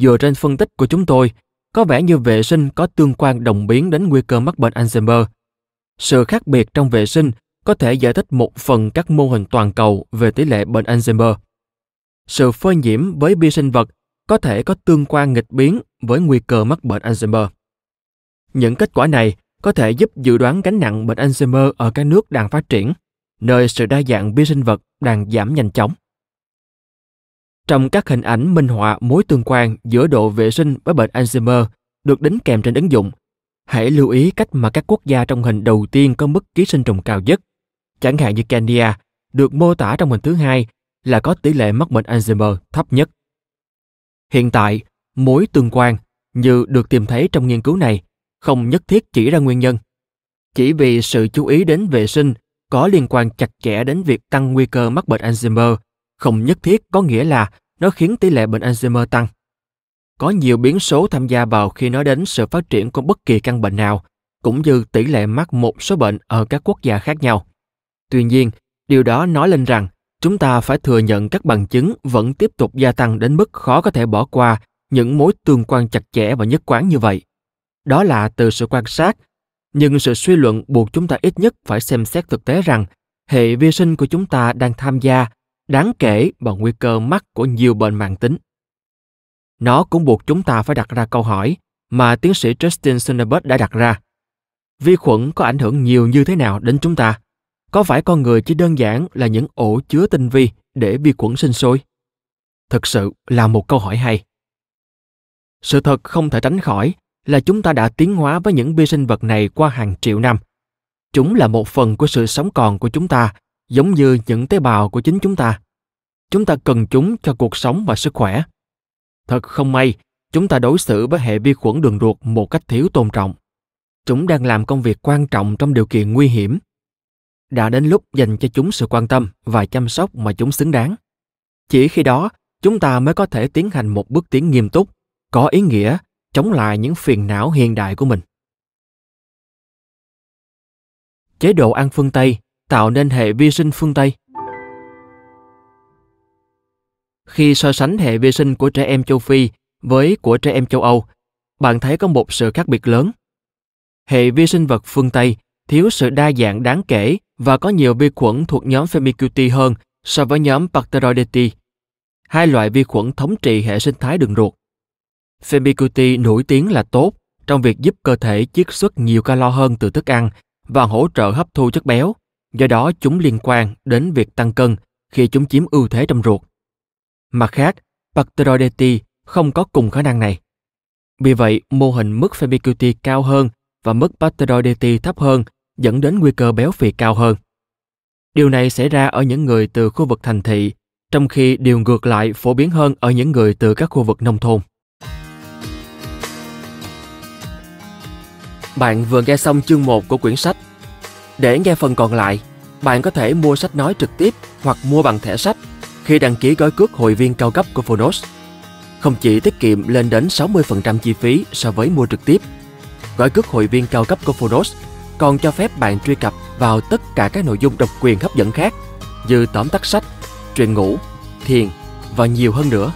dựa trên phân tích của chúng tôi, có vẻ như vệ sinh có tương quan đồng biến đến nguy cơ mắc bệnh Alzheimer. Sự khác biệt trong vệ sinh có thể giải thích một phần các mô hình toàn cầu về tỷ lệ bệnh Alzheimer sự phơi nhiễm với vi sinh vật có thể có tương quan nghịch biến với nguy cơ mắc bệnh Alzheimer. Những kết quả này có thể giúp dự đoán gánh nặng bệnh Alzheimer ở các nước đang phát triển, nơi sự đa dạng vi sinh vật đang giảm nhanh chóng. Trong các hình ảnh minh họa mối tương quan giữa độ vệ sinh với bệnh Alzheimer được đính kèm trên ứng dụng, hãy lưu ý cách mà các quốc gia trong hình đầu tiên có mức ký sinh trùng cao nhất, chẳng hạn như Kenya, được mô tả trong hình thứ hai là có tỷ lệ mắc bệnh Alzheimer thấp nhất. Hiện tại, mối tương quan như được tìm thấy trong nghiên cứu này không nhất thiết chỉ ra nguyên nhân. Chỉ vì sự chú ý đến vệ sinh có liên quan chặt chẽ đến việc tăng nguy cơ mắc bệnh Alzheimer không nhất thiết có nghĩa là nó khiến tỷ lệ bệnh Alzheimer tăng. Có nhiều biến số tham gia vào khi nói đến sự phát triển của bất kỳ căn bệnh nào, cũng như tỷ lệ mắc một số bệnh ở các quốc gia khác nhau. Tuy nhiên, điều đó nói lên rằng chúng ta phải thừa nhận các bằng chứng vẫn tiếp tục gia tăng đến mức khó có thể bỏ qua những mối tương quan chặt chẽ và nhất quán như vậy đó là từ sự quan sát nhưng sự suy luận buộc chúng ta ít nhất phải xem xét thực tế rằng hệ vi sinh của chúng ta đang tham gia đáng kể vào nguy cơ mắc của nhiều bệnh mạng tính nó cũng buộc chúng ta phải đặt ra câu hỏi mà tiến sĩ Justin Sonnebert đã đặt ra. Vi khuẩn có ảnh hưởng nhiều như thế nào đến chúng ta? có phải con người chỉ đơn giản là những ổ chứa tinh vi để vi khuẩn sinh sôi thực sự là một câu hỏi hay sự thật không thể tránh khỏi là chúng ta đã tiến hóa với những vi sinh vật này qua hàng triệu năm chúng là một phần của sự sống còn của chúng ta giống như những tế bào của chính chúng ta chúng ta cần chúng cho cuộc sống và sức khỏe thật không may chúng ta đối xử với hệ vi khuẩn đường ruột một cách thiếu tôn trọng chúng đang làm công việc quan trọng trong điều kiện nguy hiểm đã đến lúc dành cho chúng sự quan tâm và chăm sóc mà chúng xứng đáng. Chỉ khi đó, chúng ta mới có thể tiến hành một bước tiến nghiêm túc, có ý nghĩa, chống lại những phiền não hiện đại của mình. Chế độ ăn phương Tây tạo nên hệ vi sinh phương Tây. Khi so sánh hệ vi sinh của trẻ em châu Phi với của trẻ em châu Âu, bạn thấy có một sự khác biệt lớn. Hệ vi sinh vật phương Tây thiếu sự đa dạng đáng kể và có nhiều vi khuẩn thuộc nhóm Firmicutes hơn so với nhóm Bacteroidetes, hai loại vi khuẩn thống trị hệ sinh thái đường ruột. Firmicutes nổi tiếng là tốt trong việc giúp cơ thể chiết xuất nhiều calo hơn từ thức ăn và hỗ trợ hấp thu chất béo, do đó chúng liên quan đến việc tăng cân khi chúng chiếm ưu thế trong ruột. Mặt khác, Bacteroidetes không có cùng khả năng này. Vì vậy, mô hình mức Firmicutes cao hơn và mức Bacteroidetes thấp hơn dẫn đến nguy cơ béo phì cao hơn. Điều này xảy ra ở những người từ khu vực thành thị, trong khi điều ngược lại phổ biến hơn ở những người từ các khu vực nông thôn. Bạn vừa nghe xong chương 1 của quyển sách. Để nghe phần còn lại, bạn có thể mua sách nói trực tiếp hoặc mua bằng thẻ sách khi đăng ký gói cước hội viên cao cấp của Phonos. Không chỉ tiết kiệm lên đến 60% chi phí so với mua trực tiếp, gói cước hội viên cao cấp của Phonos còn cho phép bạn truy cập vào tất cả các nội dung độc quyền hấp dẫn khác như tóm tắt sách, truyện ngủ, thiền và nhiều hơn nữa.